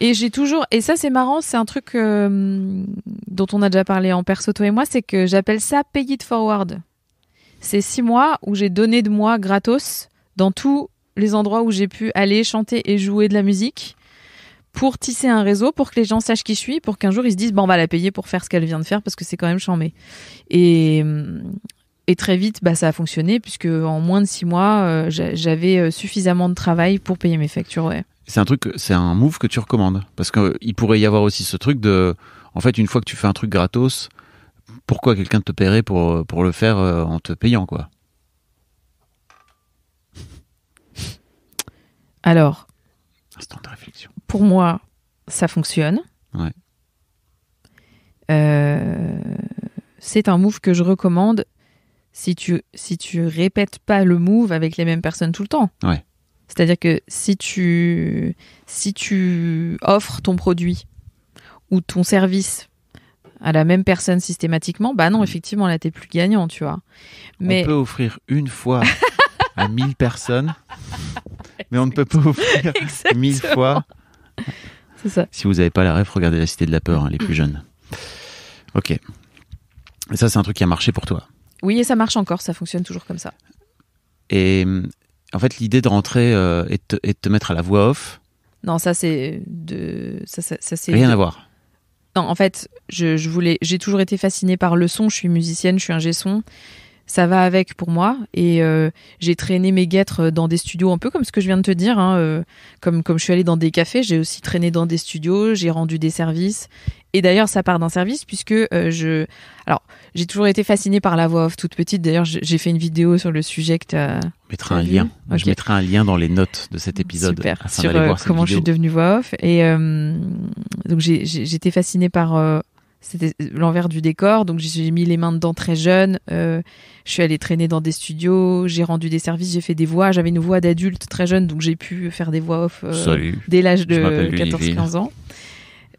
Et j'ai toujours, et ça c'est marrant, c'est un truc euh, dont on a déjà parlé en perso toi et moi, c'est que j'appelle ça pay it forward. C'est six mois où j'ai donné de moi gratos dans tous les endroits où j'ai pu aller chanter et jouer de la musique pour tisser un réseau, pour que les gens sachent qui je suis, pour qu'un jour ils se disent bon, on va la payer pour faire ce qu'elle vient de faire parce que c'est quand même chambé. Et, très vite, bah, ça a fonctionné puisque en moins de six mois, euh, j'avais euh, suffisamment de travail pour payer mes factures. C'est un truc, c'est un move que tu recommandes parce qu'il pourrait y avoir aussi ce truc de, en fait, une fois que tu fais un truc gratos, pourquoi quelqu'un te paierait pour, pour le faire euh, en te payant quoi Alors. Instant de réflexion pour moi, ça fonctionne. Euh, c'est un move que je recommande si tu, si tu répètes pas le move avec les mêmes personnes tout le temps. C'est-à-dire que si tu, si tu offres ton produit ou ton service à la même personne systématiquement, bah non, mm. effectivement, là, t'es plus gagnant, tu vois. On peut offrir une fois à 1000 personnes, mais on ne peut pas offrir 1000 fois ça. Si vous n'avez pas la ref, regardez La Cité de la Peur, hein, les plus jeunes. Ok. Et ça, c'est un truc qui a marché pour toi. Oui, et ça marche encore, ça fonctionne toujours comme ça. Et en fait, l'idée de rentrer euh, et, de te mettre à la voix off. Non, ça, c'est de. Ça, ça, c'est Rien à voir. Non, en fait, je, voulais. J'ai toujours été fasciné par le son. Je suis musicienne, je suis un son ça va avec pour moi. Et euh, j'ai traîné mes guêtres dans des studios, un peu comme ce que je viens de te dire. Hein, euh, comme, comme je suis allée dans des cafés, j'ai aussi traîné dans des studios, j'ai rendu des services. Et d'ailleurs, ça part d'un service puisque euh, je. Alors, j'ai toujours été fascinée par la voix off toute petite. D'ailleurs, j'ai fait une vidéo sur le sujet que tu Je mettrai un lien. Je mettrai un lien dans les notes de cet épisode. Super. sur comment je suis devenue voix off. Et donc, j'ai j'étais fascinée par c'était euh, l'envers du décor. Donc j'ai mis les mains dedans très jeune. Euh, je suis allée traîner dans des studios, j'ai rendu des services, j'ai fait des voix. J'avais une voix d'adulte très jeune, donc j'ai pu faire des voix off euh, dès l'âge de 14-15 ans.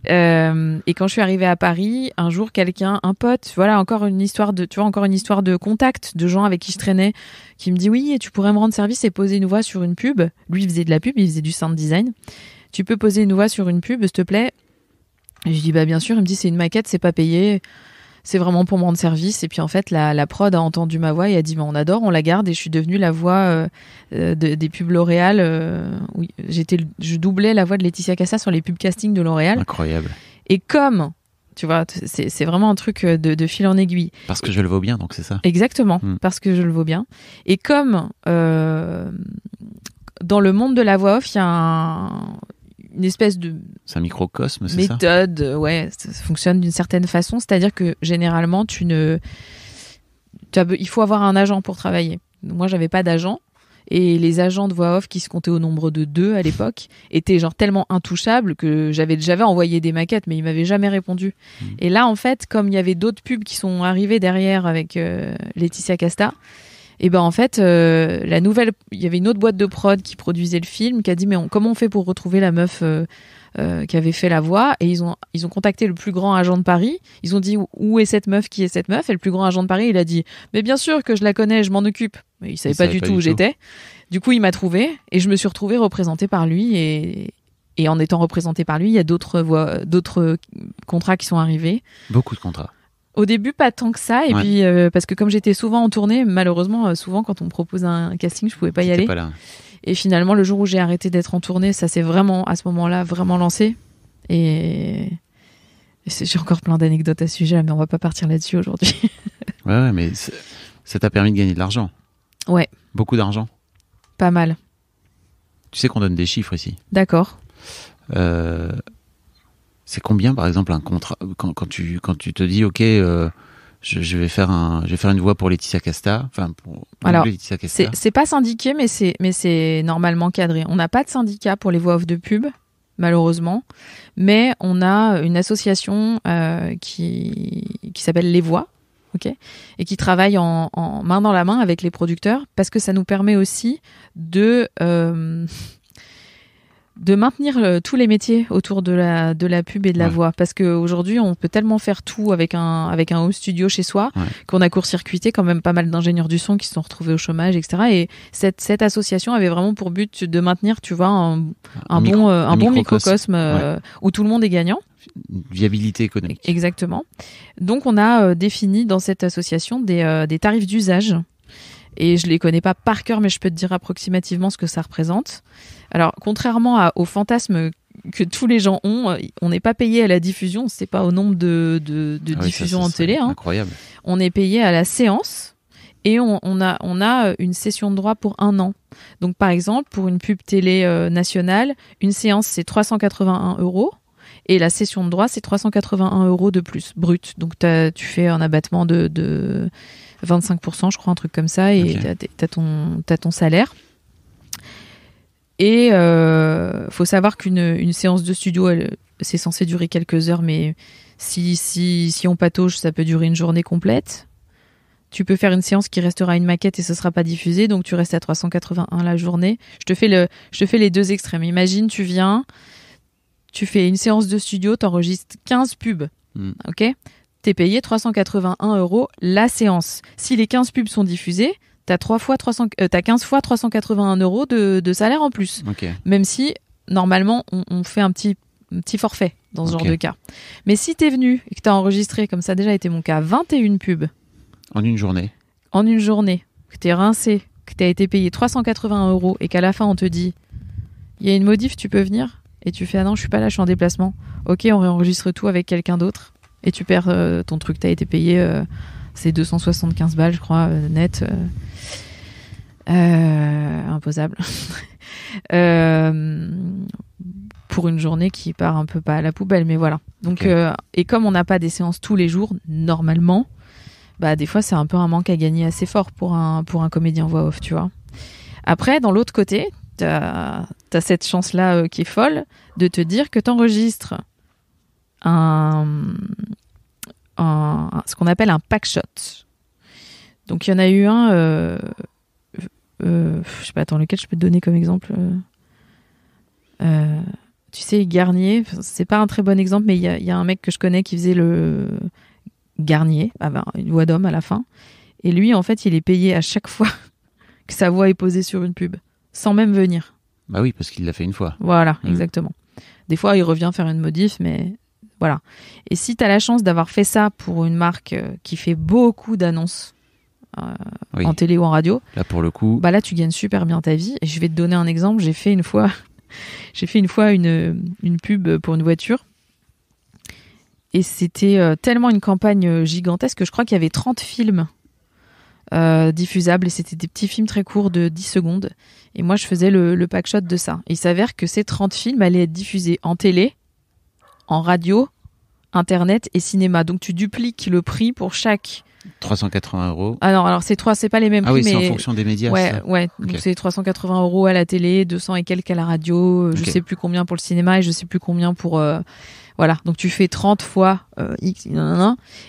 et quand je suis arrivée à Paris, un jour, quelqu'un, un pote, voilà, encore une histoire de, tu vois, encore une histoire de contact, de gens avec qui je traînais, qui me dit oui, tu pourrais me rendre service et poser une voix sur une pub. Lui, il faisait de la pub, il faisait du sound design. Tu peux poser une voix sur une pub, s'il te plaît. Et je dis bah bien sûr, il me dit c'est une maquette, c'est pas payé, c'est vraiment pour me rendre service. Et puis en fait la, la prod a entendu ma voix et a dit bah, on adore, on la garde et je suis devenue la voix euh, euh, des pubs L'Oréal. Euh, oui, j'étais, je doublais la voix de Laetitia Cassa sur les pubs casting de L'Oréal. Incroyable. Et comme tu vois, c'est vraiment un truc de, fil en aiguille. Parce que je le vaux bien, donc c'est ça. Exactement, hmm. parce que je le vaux bien. Et comme dans le monde de la voix off, il y a un une espèce de. microcosme, c'est ça Méthode, euh, ouais, ça fonctionne d'une certaine façon. C'est-à-dire que généralement, tu ne. il faut avoir un agent pour travailler. Moi, j'avais pas d'agent. Et les agents de voix off qui se comptaient au nombre de deux à l'époque étaient genre tellement intouchables que j'avais déjà envoyé des maquettes, mais ils m'avaient jamais répondu. Mmh. Et là, en fait, comme il y avait d'autres pubs qui sont arrivés derrière avec euh, Laetitia Casta, et ben en fait, euh, la nouvelle, il y avait une autre boîte de prod qui produisait le film, qui a dit mais on, comment on fait pour retrouver la meuf euh, euh, qui avait fait la voix Et ils ont ils ont contacté le plus grand agent de Paris. Ils ont dit où est cette meuf Qui est cette meuf Et le plus grand agent de Paris, il a dit mais bien sûr que je la connais, je m'en occupe. Mais il savait pas, du, tout où j'étais. Du coup, il m'a trouvé et je me suis retrouvée représentée par lui et, et en étant représentée par lui, il y a d'autres voix, d'autres contrats qui sont arrivés. Beaucoup de contrats. Au début, pas tant que ça. Et puis, euh, parce que comme j'étais souvent en tournée, malheureusement, euh, souvent quand on me propose un casting, je pouvais pas y aller. Et finalement, le jour où j'ai arrêté d'être en tournée, ça s'est vraiment, à ce moment-là, vraiment lancé. Et j'ai encore plein d'anecdotes à ce sujet, mais on va pas partir là-dessus aujourd'hui. ouais, ouais, mais ça t'a permis de gagner de l'argent. Ouais. Beaucoup d'argent. Pas mal. Tu sais qu'on donne des chiffres ici. D'accord. Euh, c'est combien, par exemple, un contrat quand, tu quand tu te dis, ok, euh, je, vais faire un, je vais faire une voix pour Laetitia Casta, enfin pour, C'est pas syndiqué, mais c'est mais c'est normalement cadré. On n'a pas de syndicat pour les voix off de pub, malheureusement, mais on a une association euh, qui s'appelle Les Voix, Okay et qui travaille en, main dans la main avec les producteurs parce que ça nous permet aussi de euh, de maintenir euh, tous les métiers autour de la de la pub et de la voix parce qu'aujourd'hui, on peut tellement faire tout avec un avec un home studio chez soi qu'on a court-circuité quand même pas mal d'ingénieurs du son qui se sont retrouvés au chômage etc et cette cette association avait vraiment pour but de maintenir tu vois un, bon euh, un, bon microcosme, euh, où tout le monde est gagnant viabilité économique exactement donc on a défini dans cette association des des tarifs d'usage et je les connais pas par cœur, mais je peux te dire approximativement ce que ça représente. Alors, contrairement au fantasme que tous les gens ont, euh, on n'est pas payé à la diffusion, c'est pas au nombre de, de, ah diffusions en télé. Hein. Incroyable. On est payé à la séance et on, a, on a euh, une session de droit pour un an. Donc, par exemple, pour une pub télé euh, nationale, une séance c'est 381 euros et la session de droit c'est 381 euros de plus brut. Donc, tu fais un abattement de, de 25%, je crois, un truc comme ça, et tu as, ton salaire. Et euh, faut savoir qu'une séance de studio, c'est censé durer quelques heures, mais si, on patauge, ça peut durer une journée complète. Tu peux faire une séance qui restera une maquette et ce sera pas diffusé, donc tu restes à 381 la journée. Je te fais, le, je fais les deux extrêmes. Imagine, tu viens, tu fais une séance de studio, tu enregistres 15 pubs. Hmm. OK t'es payé 381 euros la séance. Si les 15 pubs sont diffusées, t'as fois 300, as 15 fois 381 euros de, salaire en plus. Même si, normalement, on, fait un petit, forfait dans ce genre de cas. Mais si t'es venu et que t'as enregistré, comme ça a déjà été mon cas, 21 pubs. En une journée. En une journée. Que t'es rincé, que t'as été payé 381 euros et qu'à la fin on te dit, il y a une modif, tu peux venir et tu fais ah non je suis pas là je suis en déplacement ok on réenregistre tout avec quelqu'un d'autre et tu perds euh, ton truc, t'as été payé, ces euh, c'est 275 balles, je crois, euh, net. imposable. pour une journée qui part un peu pas à la poubelle, mais voilà. Donc, et comme on n'a pas des séances tous les jours, normalement, bah, des fois, c'est un peu un manque à gagner assez fort pour un, pour un comédien voix off, tu vois. Après, dans l'autre côté, t'as as cette chance-là qui est folle de te dire que t'enregistres un, un ce qu'on appelle un pack shot. Donc il y en a eu un, euh, euh je sais pas, attends, lequel je peux te donner comme exemple euh, euh, Tu sais, Garnier, c'est pas un très bon exemple, mais il y, a un mec que je connais qui faisait le Garnier, ah ben, une voix d'homme à la fin. Et lui, en fait, il est payé à chaque fois que sa voix est posée sur une pub, sans même venir. Bah oui, parce qu'il l'a fait une fois. Voilà, mmh. exactement. Des fois, il revient faire une modif, mais voilà. Et si tu as la chance d'avoir fait ça pour une marque euh, qui fait beaucoup d'annonces euh, en télé ou en radio, là pour le coup, bah là tu gagnes super bien ta vie. Et je vais te donner un exemple. J'ai fait une fois, j'ai fait une fois une, pub pour une voiture. Et c'était euh, tellement une campagne gigantesque que je crois qu'il y avait 30 films diffusables et c'était des petits films très courts de 10 secondes. Et moi, je faisais le, le pack shot de ça. Et il s'avère que ces 30 films allaient être diffusés en télé en radio, internet et cinéma. Donc tu dupliques le prix pour chaque 380 euros. Ah non, alors c'est trois, c'est pas les mêmes ah Ah oui, c'est en fonction des médias. Ouais, ouais. Donc c'est 380 euros à la télé, 200 et quelques à la radio. Euh, je sais plus combien pour le cinéma et je sais plus combien pour. Euh, voilà. Donc tu fais 30 fois euh, x.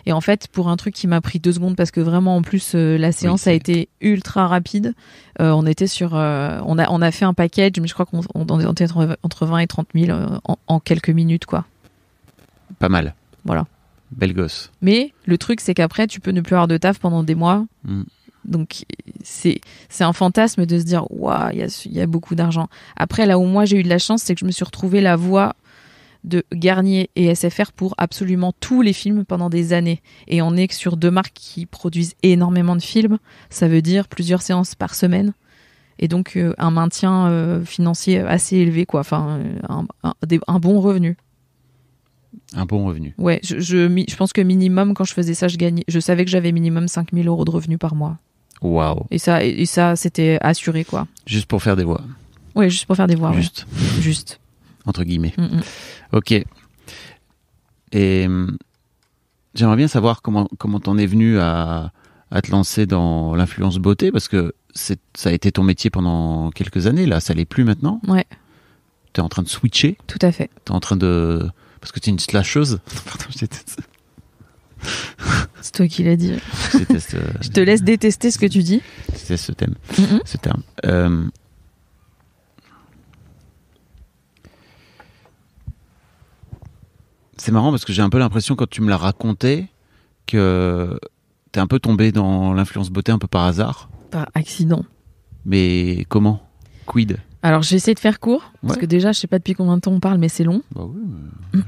et en fait, pour un truc qui m'a pris deux secondes parce que vraiment en plus la séance a été ultra rapide. on était sur, on a on a fait un package, mais je crois qu'on on, était entre 20 et 30 000 en quelques minutes quoi. Pas mal. Voilà. Belle gosse. Mais le truc, c'est qu'après, tu peux ne plus avoir de taf pendant des mois. Mm. Donc, c'est un fantasme de se dire, waouh, il y, y a, beaucoup d'argent. Après, là où moi j'ai eu de la chance, c'est que je me suis retrouvé la voix de Garnier et SFR pour absolument tous les films pendant des années. Et on est que sur deux marques qui produisent énormément de films. Ça veut dire plusieurs séances par semaine. Et donc, euh, un maintien euh, financier assez élevé, quoi. Enfin, euh, un bon revenu. Un bon revenu. Ouais, je, je, pense que minimum, quand je faisais ça, je, gagnais, je savais que j'avais minimum 5000 euros de revenus par mois. Waouh. Et ça, et ça c'était assuré, quoi. Juste pour faire des voix. Oui, juste pour faire des voix. Juste. Juste. Entre guillemets. Mm, mm. Ok. Et euh, j'aimerais bien savoir comment comment t'en es venu à, à, te lancer dans l'influence beauté parce que ça a été ton métier pendant quelques années là, ça l'est plus maintenant. Ouais. T'es en train de switcher. Tout à fait. T'es en train de parce que tu es une slasheuse. Pardon, C'est toi qui l'as dit. Je, déteste, euh, je te laisse détester ce que tu dis. C'est ce thème, ce terme. Euh, c'est marrant parce que j'ai un peu l'impression quand tu me l'as raconté que tu es un peu tombé dans l'influence beauté un peu par hasard. Par accident. Mais comment Quid alors, j'ai essayé de faire court, parce que déjà, je sais pas depuis combien de temps on parle, mais c'est long. Bah oui,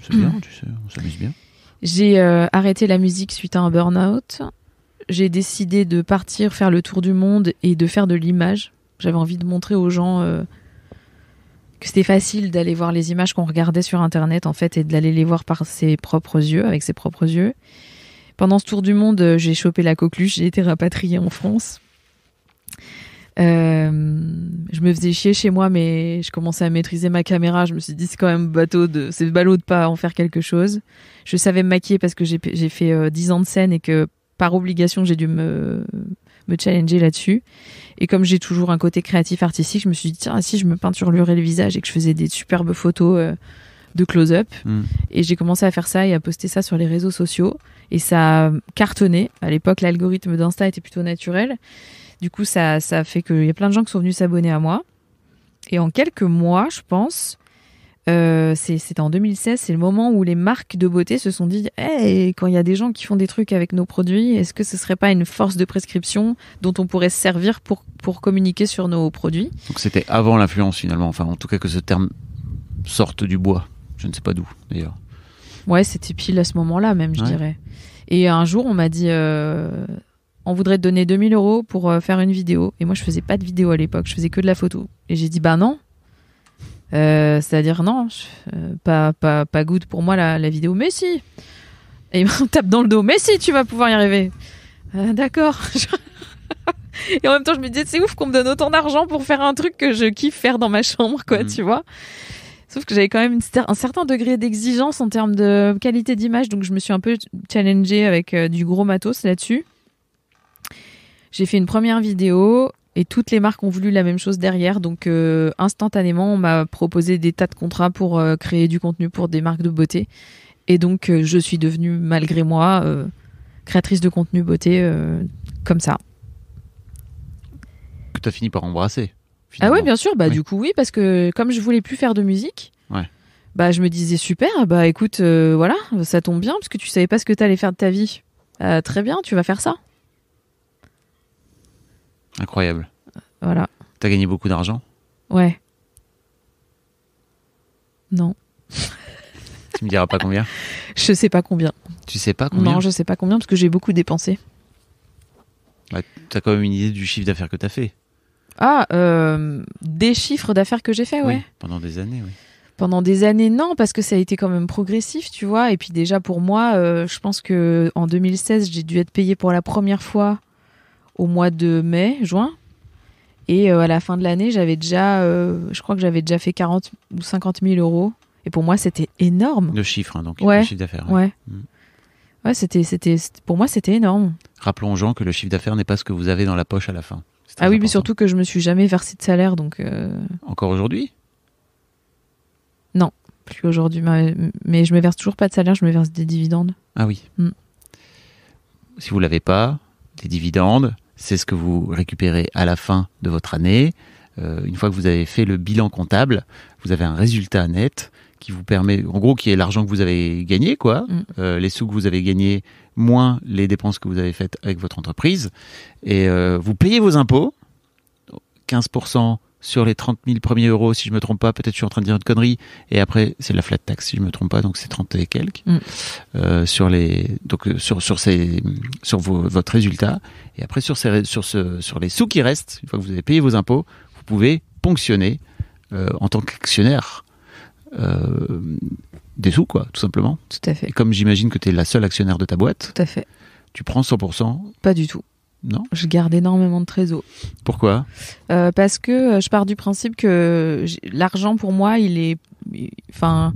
c'est bien, tu sais, on s'amuse bien. J'ai euh, arrêté la musique suite à un burn-out. J'ai décidé de partir faire le tour du monde et de faire de l'image. J'avais envie de montrer aux gens euh, que c'était facile d'aller voir les images qu'on regardait sur Internet, en fait, et d'aller les voir par ses propres yeux, avec ses propres yeux. Pendant ce tour du monde, euh, j'ai chopé la coqueluche, j'ai été rapatriée en France. Euh, je me faisais chier chez moi, mais je commençais à maîtriser ma caméra. Je me suis dit, c'est quand même bateau de, c'est ballot de pas en faire quelque chose. Je savais me maquiller parce que j'ai, fait 10 euh, ans de scène et que par obligation, j'ai dû me, me challenger là-dessus. Et comme j'ai toujours un côté créatif artistique, je me suis dit, tiens, si je me et le visage et que je faisais des superbes photos euh, de close-up. Hmm. Et j'ai commencé à faire ça et à poster ça sur les réseaux sociaux. Et ça cartonnait cartonné. À l'époque, l'algorithme d'Insta était plutôt naturel. Du coup, ça, fait qu'il y a plein de gens qui sont venus s'abonner à moi. Et en quelques mois, je pense, euh, c'était en 2016, c'est le moment où les marques de beauté se sont dit hey, quand il y a des gens qui font des trucs avec nos produits, est-ce que ce serait pas une force de prescription dont on pourrait se servir pour, pour communiquer sur nos produits Donc c'était avant l'influence finalement, enfin en tout cas que ce terme sorte du bois, je ne sais pas d'où d'ailleurs. Ouais, c'était pile à ce moment-là même, je dirais. Et un jour, on m'a dit euh, on voudrait te donner 2000 euros pour euh, faire une vidéo. Et moi, je faisais pas de vidéo à l'époque, je faisais que de la photo. Et j'ai dit, bah non. Euh, c'est-à-dire, non, euh, pas, pas, pas good pour moi la, vidéo, mais si. Et on tape dans le dos, mais si, tu vas pouvoir y arriver. D'accord. Et en même temps, je me disais, c'est ouf qu'on me donne autant d'argent pour faire un truc que je kiffe faire dans ma chambre, quoi, mhm. tu vois. Sauf que j'avais quand même un certain degré d'exigence en termes de qualité d'image, donc je me suis un peu challengée avec du gros matos là-dessus. J'ai fait une première vidéo et toutes les marques ont voulu la même chose derrière. Donc euh, instantanément, on m'a proposé des tas de contrats pour euh, créer du contenu pour des marques de beauté. Et donc euh, je suis devenue, malgré moi, créatrice de contenu beauté comme ça. Que tu as fini par embrasser. Ah ouais, bien sûr. Bah du coup oui, parce que comme je voulais plus faire de musique. Bah, je me disais super, bah écoute, voilà, ça tombe bien parce que tu savais pas ce que tu allais faire de ta vie. Ah, très bien, tu vas faire ça. Incroyable. Voilà. T'as gagné beaucoup d'argent Ouais. Non. tu me diras pas combien Je sais pas combien. Tu sais pas combien Non, je sais pas combien parce que j'ai beaucoup dépensé. Bah, tu as quand même une idée du chiffre d'affaires que as fait Ah, euh, des chiffres d'affaires que j'ai fait, ouais. pendant des années, oui pendant des années non parce que ça a été quand même progressif tu vois et puis déjà pour moi euh, je pense que en 2016 j'ai dû être payé pour la première fois au mois de mai, juin. Et euh, à la fin de l'année, j'avais déjà, euh, je crois que j'avais déjà fait 40 ou 50 000 euros. Et pour moi, c'était énorme. Le chiffre, hein, donc le chiffre d'affaires. Ouais. ouais. Mm. c'était, c'était, pour moi, c'était énorme. Rappelons aux gens que le chiffre d'affaires n'est pas ce que vous avez dans la poche à la fin. Ah oui, mais surtout que je me suis jamais versé de salaire, donc. Euh, Encore aujourd'hui Non, plus aujourd'hui. Mais je me verse toujours pas de salaire, je me verse des dividendes. Ah oui. Mm. Si vous l'avez pas, des dividendes, c'est ce que vous récupérez à la fin de votre année. Euh, une fois que vous avez fait le bilan comptable, vous avez un résultat net qui vous permet, en gros, qui est l'argent que vous avez gagné, quoi, mm. euh, les sous que vous avez gagnés, moins les dépenses que vous avez faites avec votre entreprise. Et euh, vous payez vos impôts, 15% sur les 30 000 premiers euros, si je me trompe pas, peut-être je suis en train de dire une connerie, et après c'est la flat tax, si je me trompe pas, donc c'est 30 et quelques mm. euh, sur les donc euh, sur sur ces sur vos, votre résultat, et après sur ces sur ce sur les sous qui restent une fois que vous avez payé vos impôts, vous pouvez ponctionner euh, en tant qu'actionnaire des sous quoi, tout simplement. Tout à fait. Et comme j'imagine que tu es la seule actionnaire de ta boîte. Tout à fait. Tu prends 100%. Pas du tout non Je garde énormément de trésors. Pourquoi euh, Parce que euh, je pars du principe que l'argent pour moi, il est, enfin.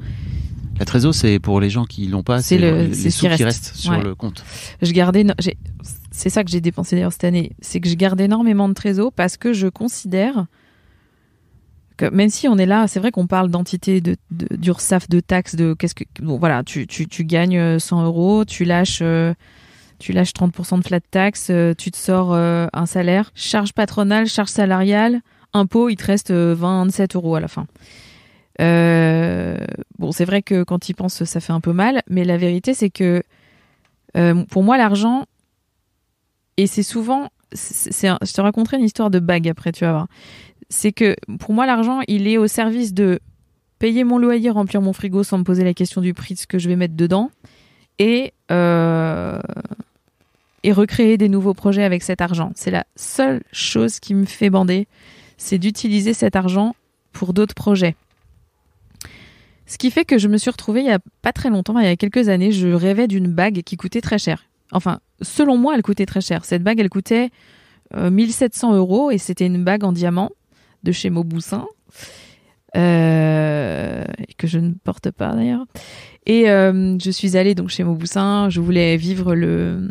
La trésor, c'est pour les gens qui l'ont pas, c'est les sous ce qui, reste. restent sur le compte. Je c'est ça que j'ai dépensé d'ailleurs cette année, c'est que je garde énormément de trésors parce que je considère que même si on est là, c'est vrai qu'on parle d'entité de d'URSAF, de, de, taxes, de qu'est-ce que, voilà, tu, gagnes 100 euh, euros, tu lâches tu lâches 30% de flat tax, euh, tu te sors euh, un salaire, charge patronale, charge salariale, impôt, il te reste 27 euh, euros à la fin. bon, c'est vrai que quand ils pensent, ça fait un peu mal, mais la vérité, c'est que pour moi, l'argent, et c'est souvent, c'est, je te raconterai une histoire de bague après, tu vas voir. C'est que pour moi, l'argent, il est au service de payer mon loyer, remplir mon frigo sans me poser la question du prix de ce que je vais mettre dedans, et et recréer des nouveaux projets avec cet argent. C'est la seule chose qui me fait bander, c'est d'utiliser cet argent pour d'autres projets. Ce qui fait que je me suis retrouvée il y a pas très longtemps, il y a quelques années, je rêvais d'une bague qui coûtait très cher. Enfin, selon moi, elle coûtait très cher. Cette bague, elle coûtait 1700 euh, euros et c'était une bague en diamant de chez Mauboussin. Euh, que je ne porte pas d'ailleurs. Et euh, je suis allée donc chez Mauboussin, je voulais vivre le,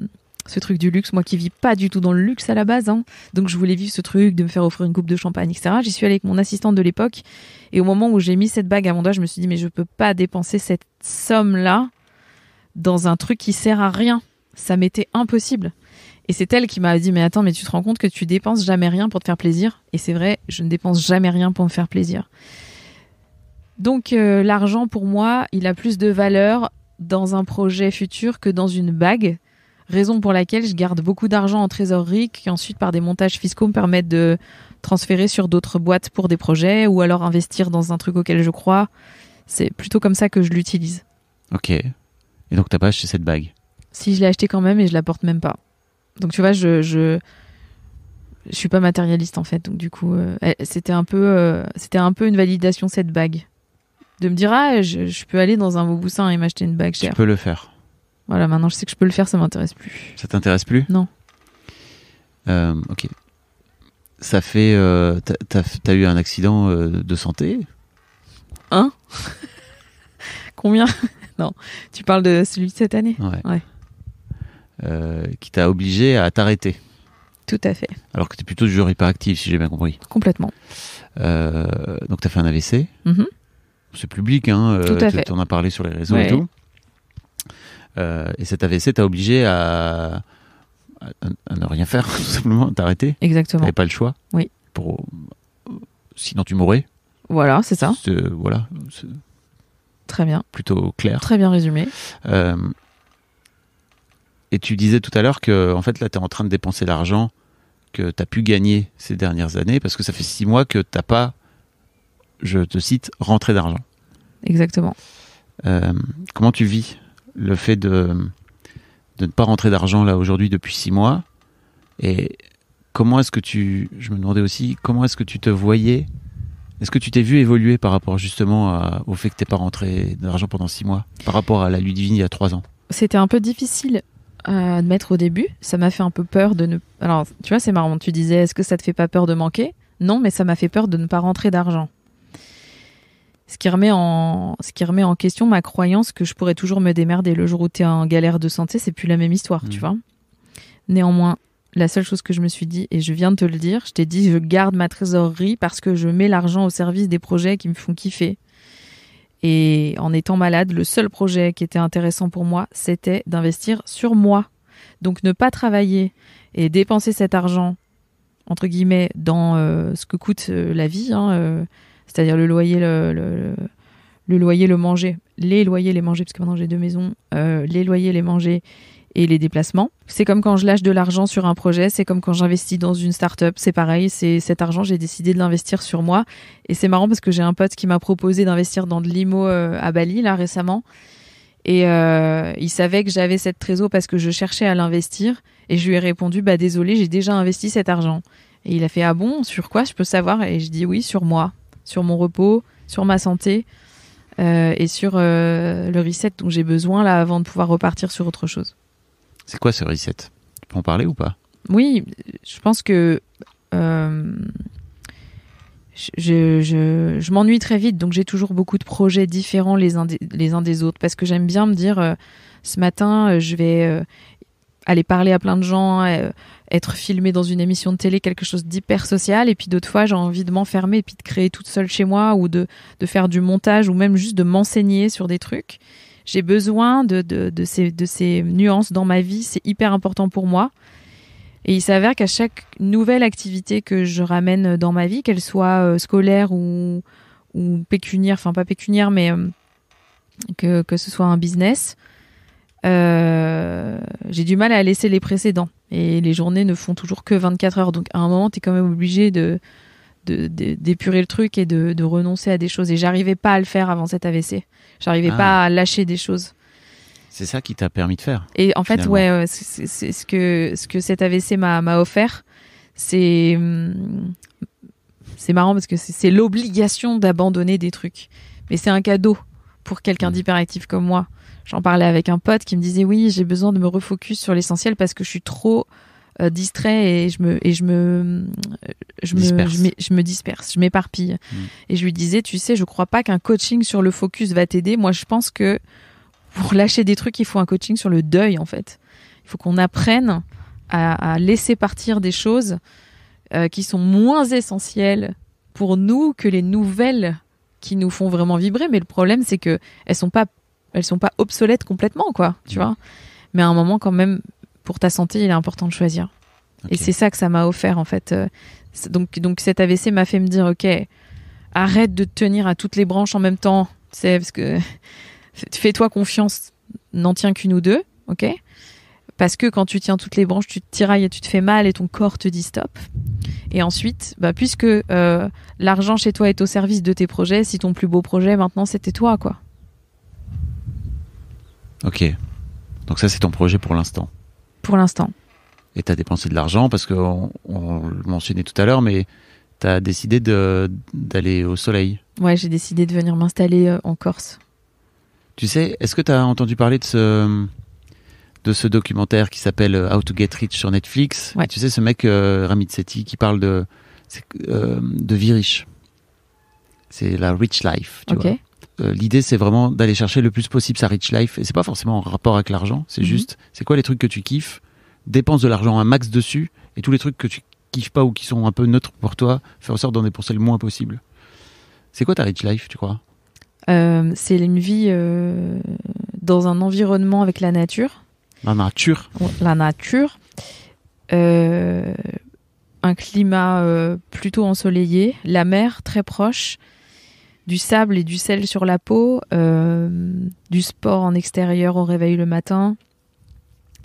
ce truc du luxe. Moi qui vis pas du tout dans le luxe à la base, hein. donc je voulais vivre ce truc de me faire offrir une coupe de champagne, etc. J'y suis allée avec mon assistante de l'époque et au moment où j'ai mis cette bague à mon doigt, je me suis dit mais je peux pas dépenser cette somme là dans un truc qui sert à rien. Ça m'était impossible. Et c'est elle qui m'a dit mais attends mais tu te rends compte que tu dépenses jamais rien pour te faire plaisir Et c'est vrai, je ne dépense jamais rien pour me faire plaisir. Donc euh, l'argent pour moi, il a plus de valeur dans un projet futur que dans une bague raison pour laquelle je garde beaucoup d'argent en trésorerie qui ensuite par des montages fiscaux me permettent de transférer sur d'autres boîtes pour des projets ou alors investir dans un truc auquel je crois. C'est plutôt comme ça que je l'utilise. Ok. Et donc t'as pas acheté cette bague Si, je l'ai achetée quand même et je la porte même pas. Donc tu vois, je je, je suis pas matérialiste en fait. Donc du coup, euh, eh, c'était un peu euh, c'était un peu une validation cette bague. De me dire ah je, peux aller dans un beau boussin et m'acheter une bague chère. Tu peux le faire. Voilà, maintenant je sais que je peux le faire, ça m'intéresse plus. Ça t'intéresse plus Non. Euh, ok. Ça fait. Euh, t'as, as, eu un accident euh, de santé Hein Combien Non, tu parles de celui de cette année Ouais. Euh, qui t'a obligé à t'arrêter Tout à fait. Alors que t'es plutôt du genre hyperactif, si j'ai bien compris. Complètement. donc t'as fait un AVC mm mm-hmm. C'est public, hein. Tout à fait. en as parlé sur les réseaux et tout. Euh, et cet AVC t'a obligé à, ne rien faire, tout simplement, t'arrêter. Exactement. T'avais pas le choix. Oui. Pour, sinon, tu mourrais. Voilà, c'est ça. Euh, voilà. Très bien. Plutôt clair. Très bien résumé. Euh, et tu disais tout à l'heure que, en fait, là, tu es en train de dépenser l'argent que tu as pu gagner ces dernières années parce que ça fait six mois que t'as pas, je te cite, rentré d'argent. Exactement. comment tu vis le fait de, de ne pas rentrer d'argent là aujourd'hui depuis six mois. Et comment est-ce que tu, je me demandais aussi, comment est-ce que tu te voyais Est-ce que tu t'es vu évoluer par rapport justement au fait que tu n'es pas rentré d'argent pendant six mois, par rapport à la Ludivine il y a trois ans C'était un peu difficile à admettre au début. Ça m'a fait un peu peur de ne. Alors, tu vois, c'est marrant. Tu disais, est-ce que ça te fait pas peur de manquer Non, mais ça m'a fait peur de ne pas rentrer d'argent ce qui remet en ce qui remet en question ma croyance que je pourrais toujours me démerder le jour où tu es en galère de santé, c'est plus la même histoire, tu mm. vois. Néanmoins, la seule chose que je me suis dit et je viens de te le dire, je t'ai dit je garde ma trésorerie parce que je mets l'argent au service des projets qui me font kiffer. Et en étant malade, le seul projet qui était intéressant pour moi, c'était d'investir sur moi. Donc ne pas travailler et dépenser cet argent entre guillemets dans euh, ce que coûte euh, la vie hein, euh, c'est-à-dire le loyer, le, loyer, le manger, les loyers, les manger, parce que maintenant j'ai deux maisons, euh, les loyers, les manger et les déplacements. C'est comme quand je lâche de l'argent sur un projet, c'est comme quand j'investis dans une start-up, c'est pareil, c'est cet argent, j'ai décidé de l'investir sur moi. Et c'est marrant parce que j'ai un pote qui m'a proposé d'investir dans de l'IMO euh, à Bali, là, récemment. Et euh, il savait que j'avais cette trésor parce que je cherchais à l'investir. Et je lui ai répondu, bah désolé, j'ai déjà investi cet argent. Et il a fait, ah bon, sur quoi je peux savoir Et je dis, oui, sur moi sur mon repos, sur ma santé euh, et sur euh, le reset dont j'ai besoin là avant de pouvoir repartir sur autre chose. C'est quoi ce reset Tu peux en parler ou pas Oui, je pense que euh, je, m'ennuie très vite, donc j'ai toujours beaucoup de projets différents les uns, les uns des autres parce que j'aime bien me dire ce matin, je vais aller parler à plein de gens, euh, être filmé dans une émission de télé, quelque chose d'hyper social. Et puis d'autres fois, j'ai envie de m'enfermer et puis de créer toute seule chez moi ou de, faire du montage ou même juste de m'enseigner sur des trucs. J'ai besoin de, de, ces, nuances dans ma vie. C'est hyper important pour moi. Et il s'avère qu'à chaque nouvelle activité que je ramène dans ma vie, qu'elle soit euh, scolaire ou, ou pécuniaire, enfin pas pécuniaire, mais euh, que, que ce soit un business, euh, j'ai du mal à laisser les précédents. Et les journées ne font toujours que 24 heures. Donc à un moment, tu es quand même obligé de d'épurer le truc et de, renoncer à des choses. Et j'arrivais pas à le faire avant cet AVC. J'arrivais ah. pas à lâcher des choses. C'est ça qui t'a permis de faire. Et en fait, ouais, c'est ce que ce que cet AVC m'a offert, c'est hum, c'est marrant parce que c'est l'obligation d'abandonner des trucs. Mais c'est un cadeau pour quelqu'un d'hyperactif comme moi. J'en parlais avec un pote qui me disait oui, j'ai besoin de me refocus sur l'essentiel parce que je suis trop euh, distrait et je me et je me je disperse. me je, me disperse, je m'éparpille. Mm. Et je lui disais, tu sais, je crois pas qu'un coaching sur le focus va t'aider. Moi, je pense que pour lâcher des trucs, il faut un coaching sur le deuil en fait. Il faut qu'on apprenne à, laisser partir des choses euh, qui sont moins essentielles pour nous que les nouvelles qui nous font vraiment vibrer. Mais le problème, c'est que elles sont pas elles sont pas obsolètes complètement, quoi, tu vois. Mais à un moment, quand même, pour ta santé, il est important de choisir. Et c'est ça que ça m'a offert, en fait. Euh, donc, donc cet AVC m'a fait me dire, OK, arrête de tenir à toutes les branches en même temps, C'est parce que fais-toi confiance, n'en tiens qu'une ou deux, OK parce que quand tu tiens toutes les branches, tu te tirailles et tu te fais mal et ton corps te dit stop. Et ensuite, bah, puisque euh, l'argent chez toi est au service de tes projets, si ton plus beau projet maintenant c'était toi, quoi. Ok. Donc ça, c'est ton projet pour l'instant. Pour l'instant. Et tu as dépensé de l'argent parce qu'on on le mentionnait tout à l'heure, mais tu as décidé d'aller au soleil. Ouais, j'ai décidé de venir m'installer euh, en Corse. Tu sais, est-ce que tu as entendu parler de ce, documentaire qui s'appelle euh, How to Get Rich sur Netflix ouais. Tu sais, ce mec, euh, Ramit Sethi, qui parle de, vie riche. C'est la rich life, tu vois. Euh, l'idée c'est vraiment d'aller chercher le plus possible sa rich life et c'est pas forcément en rapport avec l'argent, c'est mhm. juste c'est quoi les trucs que tu kiffes, dépense de l'argent un max dessus et tous les trucs que tu kiffes pas ou qui sont un peu neutres pour toi, fais en sorte d'en dépenser le moins possible. C'est quoi ta rich life, tu crois euh, C'est une vie euh, dans un environnement avec la nature. La nature. La nature. un climat plutôt ensoleillé, la mer très proche, du sable et du sel sur la peau, euh, du sport en extérieur au réveil le matin,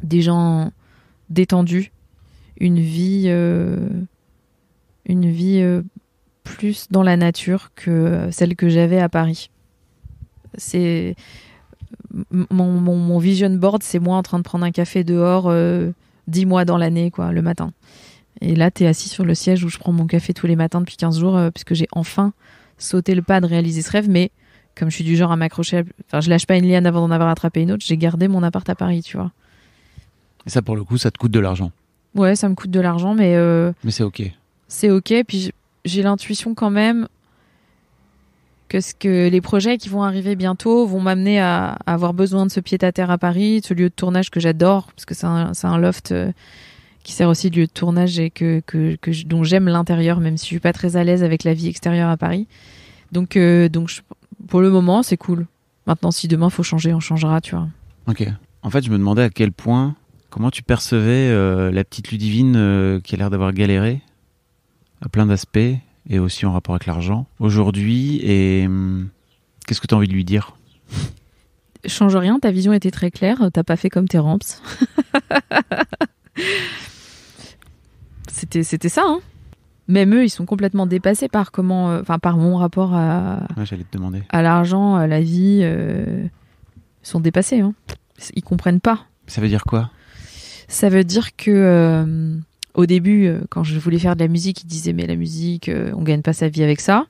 des gens détendus, une vie, euh, une vie euh, plus dans la nature que celle que j'avais à Paris. C'est mon, vision board, c'est moi en train de prendre un café dehors dix mois dans l'année, quoi, le matin. Et là, tu es assis sur le siège où je prends mon café tous les matins depuis 15 jours, puisque j'ai enfin sauter le pas de réaliser ce rêve, mais comme je suis du genre à m'accrocher, enfin, je lâche pas une liane avant d'en avoir attrapé une autre, j'ai gardé mon appart à Paris, tu vois. Et ça, pour le coup, ça te coûte de l'argent Ouais, ça me coûte de l'argent, mais. Euh, mais c'est ok. C'est ok, puis j'ai l'intuition quand même que, ce que les projets qui vont arriver bientôt vont m'amener à, avoir besoin de ce pied-à-terre à Paris, ce lieu de tournage que j'adore, parce que c'est un, un, loft. Euh, qui sert aussi de lieu de tournage et que, que, que dont j'aime l'intérieur, même si je suis pas très à l'aise avec la vie extérieure à Paris. Donc, euh, donc pour le moment, c'est cool. Maintenant, si demain faut changer, on changera, tu vois. Ok. En fait, je me demandais à quel point, comment tu percevais euh, la petite Ludivine euh, qui a l'air d'avoir galéré à plein d'aspects et aussi en rapport avec l'argent aujourd'hui et hum, qu'est-ce que tu as envie de lui dire Change rien, ta vision était très claire, t'as pas fait comme tes ramps. c'était, c'était ça, hein. Même eux, ils sont complètement dépassés par comment, euh, enfin, par mon rapport à. demander. À l'argent, à la vie, euh, ils sont dépassés. Hein. Ils comprennent pas. Ça veut dire quoi Ça veut dire que. Euh, au début, quand je voulais faire de la musique, ils disaient mais la musique, on gagne pas sa vie avec ça.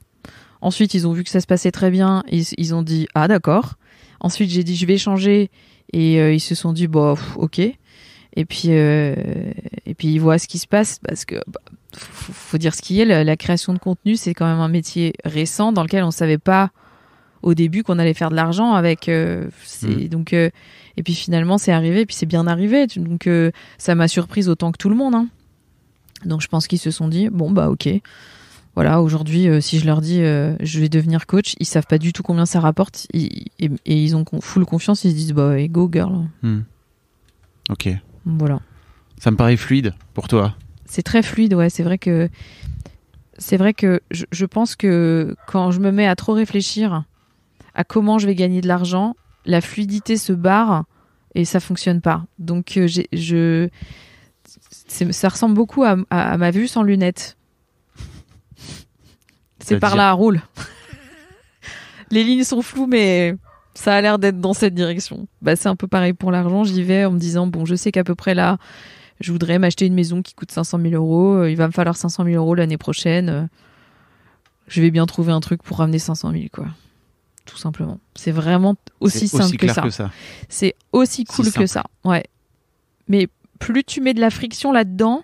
Ensuite, ils ont vu que ça se passait très bien, ils, ont dit ah d'accord. Ensuite, j'ai dit je vais changer et ils se sont dit bon bah, ok et puis euh, et puis ils voient ce qui se passe parce que bah, faut, dire ce qui est la, la création de contenu c'est quand même un métier récent dans lequel on savait pas au début qu'on allait faire de l'argent avec euh, mm. donc euh, et puis finalement c'est arrivé et puis c'est bien arrivé donc ça m'a surprise autant que tout le monde hein. donc je pense qu'ils se sont dit bon bah ok voilà, aujourd'hui, si je leur dis je vais devenir coach, ils savent pas du tout combien ça rapporte et, ils ont full confiance, ils se disent bah go girl. Mm. Ok. Voilà. Ça me paraît fluide pour toi. C'est très fluide, ouais. C'est vrai que c'est vrai que je, pense que quand je me mets à trop réfléchir à comment je vais gagner de l'argent, la fluidité se barre et ça fonctionne pas. Donc euh, je ça ressemble beaucoup à, ma vue sans lunettes. C'est par la là, roule. Les lignes sont floues, mais ça a l'air d'être dans cette direction. Bah, c'est un peu pareil pour l'argent. J'y vais en me disant, bon, je sais qu'à peu près là, je voudrais m'acheter une maison qui coûte 500 000 euros. Euh, il va me falloir 500 000 euros l'année prochaine. Euh, je vais bien trouver un truc pour ramener 500 000, quoi. Tout simplement. C'est vraiment aussi simple que, ça. C'est aussi cool que ça. Ouais. Mais plus tu mets de la friction là-dedans,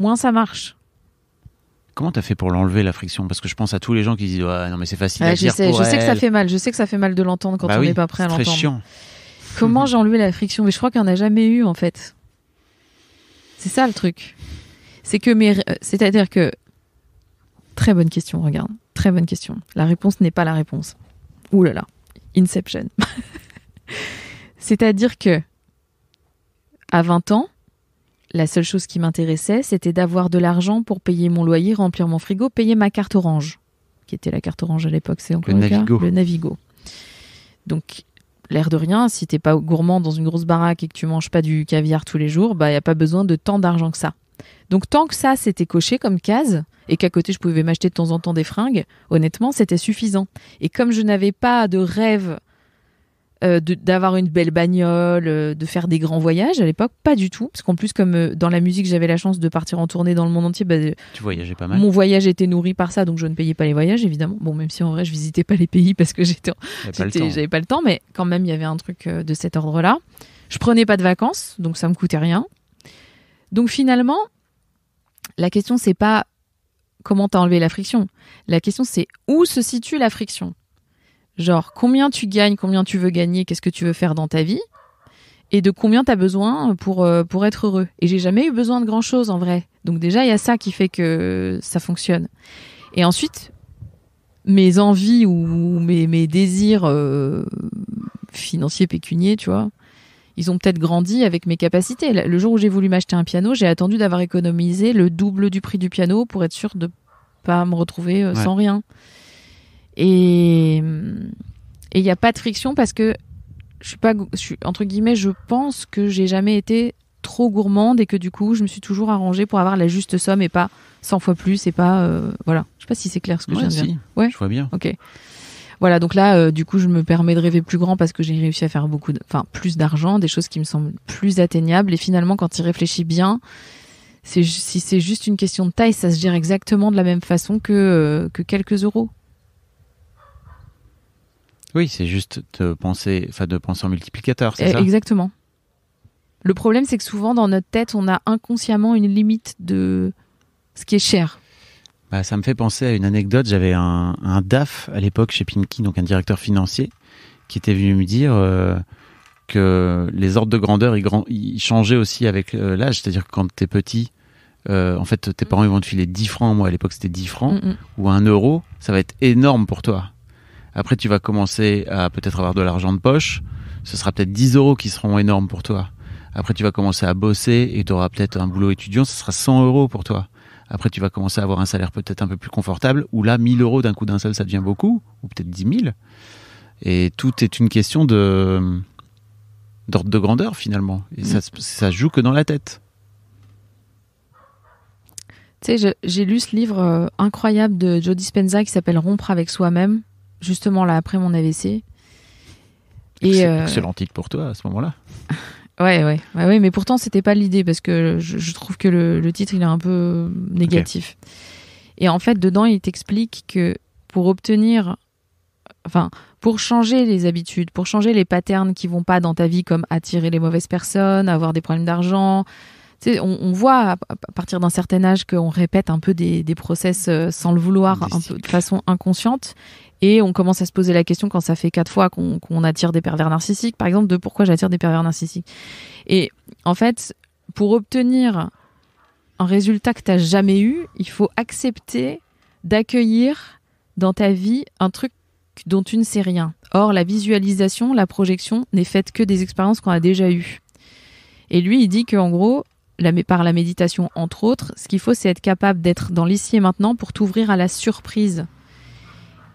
moins ça marche. Comment t'as fait pour l'enlever la friction Parce que je pense à tous les gens qui disent ah, non mais c'est facile à je sais, Je sais que ça fait mal. Je sais que ça fait mal de l'entendre quand bah on n'est pas prêt à l'entendre. Très chiant. Comment j'ai enlevé la friction Mais je crois qu'il n'y en a jamais eu en fait. C'est ça le truc. C'est que mes, euh, c'est-à-dire que très bonne question. Regarde, très bonne question. La réponse n'est pas la réponse. Ouh là là, Inception. c'est-à-dire que à 20 ans, la seule chose qui m'intéressait, c'était d'avoir de l'argent pour payer mon loyer, remplir mon frigo, payer ma carte orange, qui était la carte orange à l'époque, c'est encore le, Navigo. le Navigo. Donc, l'air de rien, si t'es pas gourmand dans une grosse baraque et que tu manges pas du caviar tous les jours, bah, y a pas besoin de tant d'argent que ça. Donc, tant que ça, c'était coché comme case, et qu'à côté, je pouvais m'acheter de temps en temps des fringues, honnêtement, c'était suffisant. Et comme je n'avais pas de rêve euh, d'avoir une belle bagnole, euh, de faire des grands voyages. À l'époque, pas du tout. Parce qu'en plus, comme euh, dans la musique, j'avais la chance de partir en tournée dans le monde entier. Bah, tu voyageais pas mal. Mon voyage était nourri par ça, donc je ne payais pas les voyages, évidemment. Bon, même si en vrai, je visitais pas les pays parce que j'étais, j'avais pas le temps, mais quand même, il y avait un truc de cet ordre-là. Je prenais pas de vacances, donc ça me coûtait rien. Donc finalement, la question, c'est pas comment t'as enlevé la friction. La question, c'est où se situe la friction. Genre, combien tu gagnes, combien tu veux gagner, qu'est-ce que tu veux faire dans ta vie et de combien tu as besoin euh, pour, euh, pour être heureux. Et j'ai jamais eu besoin de grand-chose en vrai. Donc déjà, il y a ça qui fait que ça fonctionne. Et ensuite, mes envies ou mes, désirs euh, financiers, pécuniers, tu vois, ils ont peut-être grandi avec mes capacités. Le jour où j'ai voulu m'acheter un piano, j'ai attendu d'avoir économisé le double du prix du piano pour être sûr de pas me retrouver sans rien. Et il n'y a pas de friction parce que je suis pas, je suis, entre guillemets, je pense que j'ai jamais été trop gourmande et que du coup, je me suis toujours arrangée pour avoir la juste somme et pas 100 fois plus et pas, euh, voilà. Je sais pas si c'est clair ce que je viens de dire. Ouais. Je vois bien. Ok. Voilà, donc là, euh, du coup, je me permets de rêver plus grand parce que j'ai réussi à faire beaucoup, de, enfin, plus d'argent, des choses qui me semblent plus atteignables. Et finalement, quand il réfléchit bien, si c'est juste une question de taille, ça se gère exactement de la même façon que, euh, que quelques euros. Oui, c'est juste de penser, enfin de penser en multiplicateur, c'est eh, ça Exactement. Le problème, c'est que souvent dans notre tête, on a inconsciemment une limite de ce qui est cher. Bah, ça me fait penser à une anecdote. J'avais un, DAF à l'époque chez Pinky donc un directeur financier, qui était venu me dire euh, que les ordres de grandeur, ils, changeaient aussi avec euh, l'âge. C'est-à-dire que quand es petit, euh, en fait, tes mm. parents ils vont te filer 10 francs. Moi, à l'époque, c'était 10 francs mm, mm. ou un euro. Ça va être énorme pour toi. Après, tu vas commencer à peut-être avoir de l'argent de poche. Ce sera peut-être 10 euros qui seront énormes pour toi. Après, tu vas commencer à bosser et tu auras peut-être un boulot étudiant. Ce sera 100 euros pour toi. Après, tu vas commencer à avoir un salaire peut-être un peu plus confortable, Ou là, 1000 euros d'un coup d'un seul, ça devient beaucoup, ou peut-être 10 000. Et tout est une question de d'ordre de grandeur finalement. Et ça, ça joue que dans la tête. Tu sais, j'ai lu ce livre euh, incroyable de Joe Dispenza qui s'appelle Rompre avec soi-même justement là après mon AVC. C'est euh, l'antique pour toi à ce moment-là. ouais, ouais, ouais, mais pourtant c'était pas l'idée parce que je, trouve que le, titre il est un peu négatif. Et en fait, dedans, il t'explique que pour obtenir, enfin, pour changer les habitudes, pour changer les patterns qui vont pas dans ta vie, comme attirer les mauvaises personnes, avoir des problèmes d'argent, on, on, voit à, partir d'un certain âge qu'on répète un peu des, des process euh, sans le vouloir, un peu, de façon inconsciente. Et on commence à se poser la question quand ça fait quatre fois qu'on attire des pervers narcissiques, par exemple, de pourquoi j'attire des pervers narcissiques. Et en fait, pour obtenir un résultat que tu n'as jamais eu, il faut accepter d'accueillir dans ta vie un truc dont tu ne sais rien. Or, la visualisation, la projection n'est faite que des expériences qu'on a déjà eues. Et lui, il dit qu'en gros, par la méditation entre autres, ce qu'il faut, c'est être capable d'être dans l'ici et maintenant pour t'ouvrir à la surprise.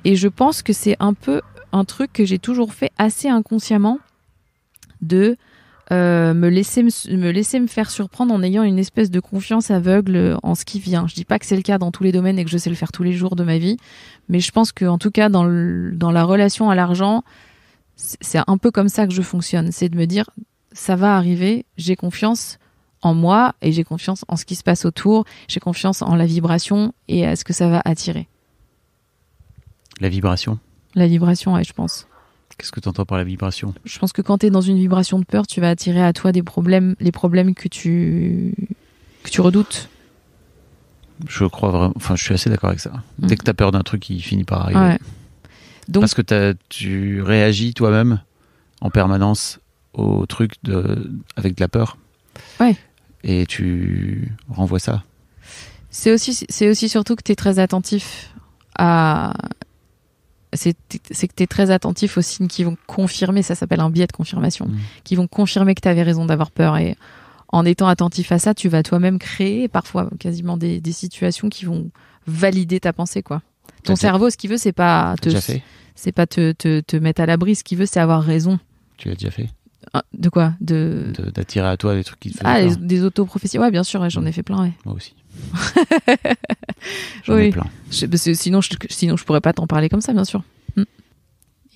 Et je pense que c'est un peu un truc que j'ai toujours fait assez inconsciemment de euh, me, laisser me, laisser me faire surprendre en ayant une espèce de confiance aveugle en ce qui vient. Je dis pas que c'est le cas dans tous les domaines et que je sais le faire tous les jours de ma vie, mais je pense que en tout cas dans la relation à l'argent, c'est un peu comme ça que je fonctionne. C'est de me dire ça va arriver, j'ai confiance en moi et j'ai confiance en ce qui se passe autour, j'ai confiance en la vibration et à ce que ça va attirer. La vibration La vibration, ouais, je pense. Qu'est-ce que tu entends par la vibration Je pense que quand tu es dans une vibration de peur, tu vas attirer à toi des problèmes, les problèmes que tu, tu redoutes. Je crois vraiment, enfin, je suis assez d'accord avec ça. Dès que mm. tu as peur d'un truc, il finit par arriver. Parce que tu réagis toi-même en permanence au truc de, avec de la peur. Ouais. Et tu renvoies ça. C'est aussi, c'est aussi surtout que tu es très attentif à c'est que tu es très attentif aux signes qui vont confirmer, ça s'appelle un biais de confirmation, mm. qui vont confirmer que tu avais raison d'avoir peur. Et en étant attentif à ça, tu vas toi-même créer parfois quasiment des, situations qui vont valider ta pensée. quoi. Ton cerveau, ce qu'il veut, c'est pas te, c'est pas te, te, mettre à l'abri, ce qu'il veut, c'est avoir raison. Tu l'as déjà fait ah, De quoi de... D'attirer à toi des trucs qui te Ah, des, des autoprophéties. Ouais, bien sûr, j'en mm. ai fait plein. Moi aussi. J'en ai plein. sinon, je, sinon, je pourrais pas t'en parler comme ça, bien sûr. Hmm.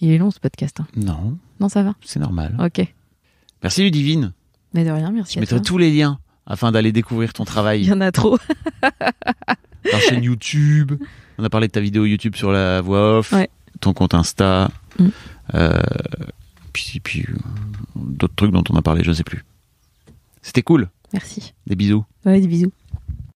Il est long ce podcast. Hein. Non. Non, ça va. C'est normal. Ok. Merci Ludivine. Mais de rien, merci. Je mettrai tous les liens afin d'aller découvrir ton travail. Il y en a trop. Ta chaîne YouTube. On a parlé de ta vidéo YouTube sur la voix off. Ton compte Insta. Mm. Euh, puis, puis euh, d'autres trucs dont on a parlé, je ne sais plus. C'était cool. Merci. Des bisous. Ouais, des bisous.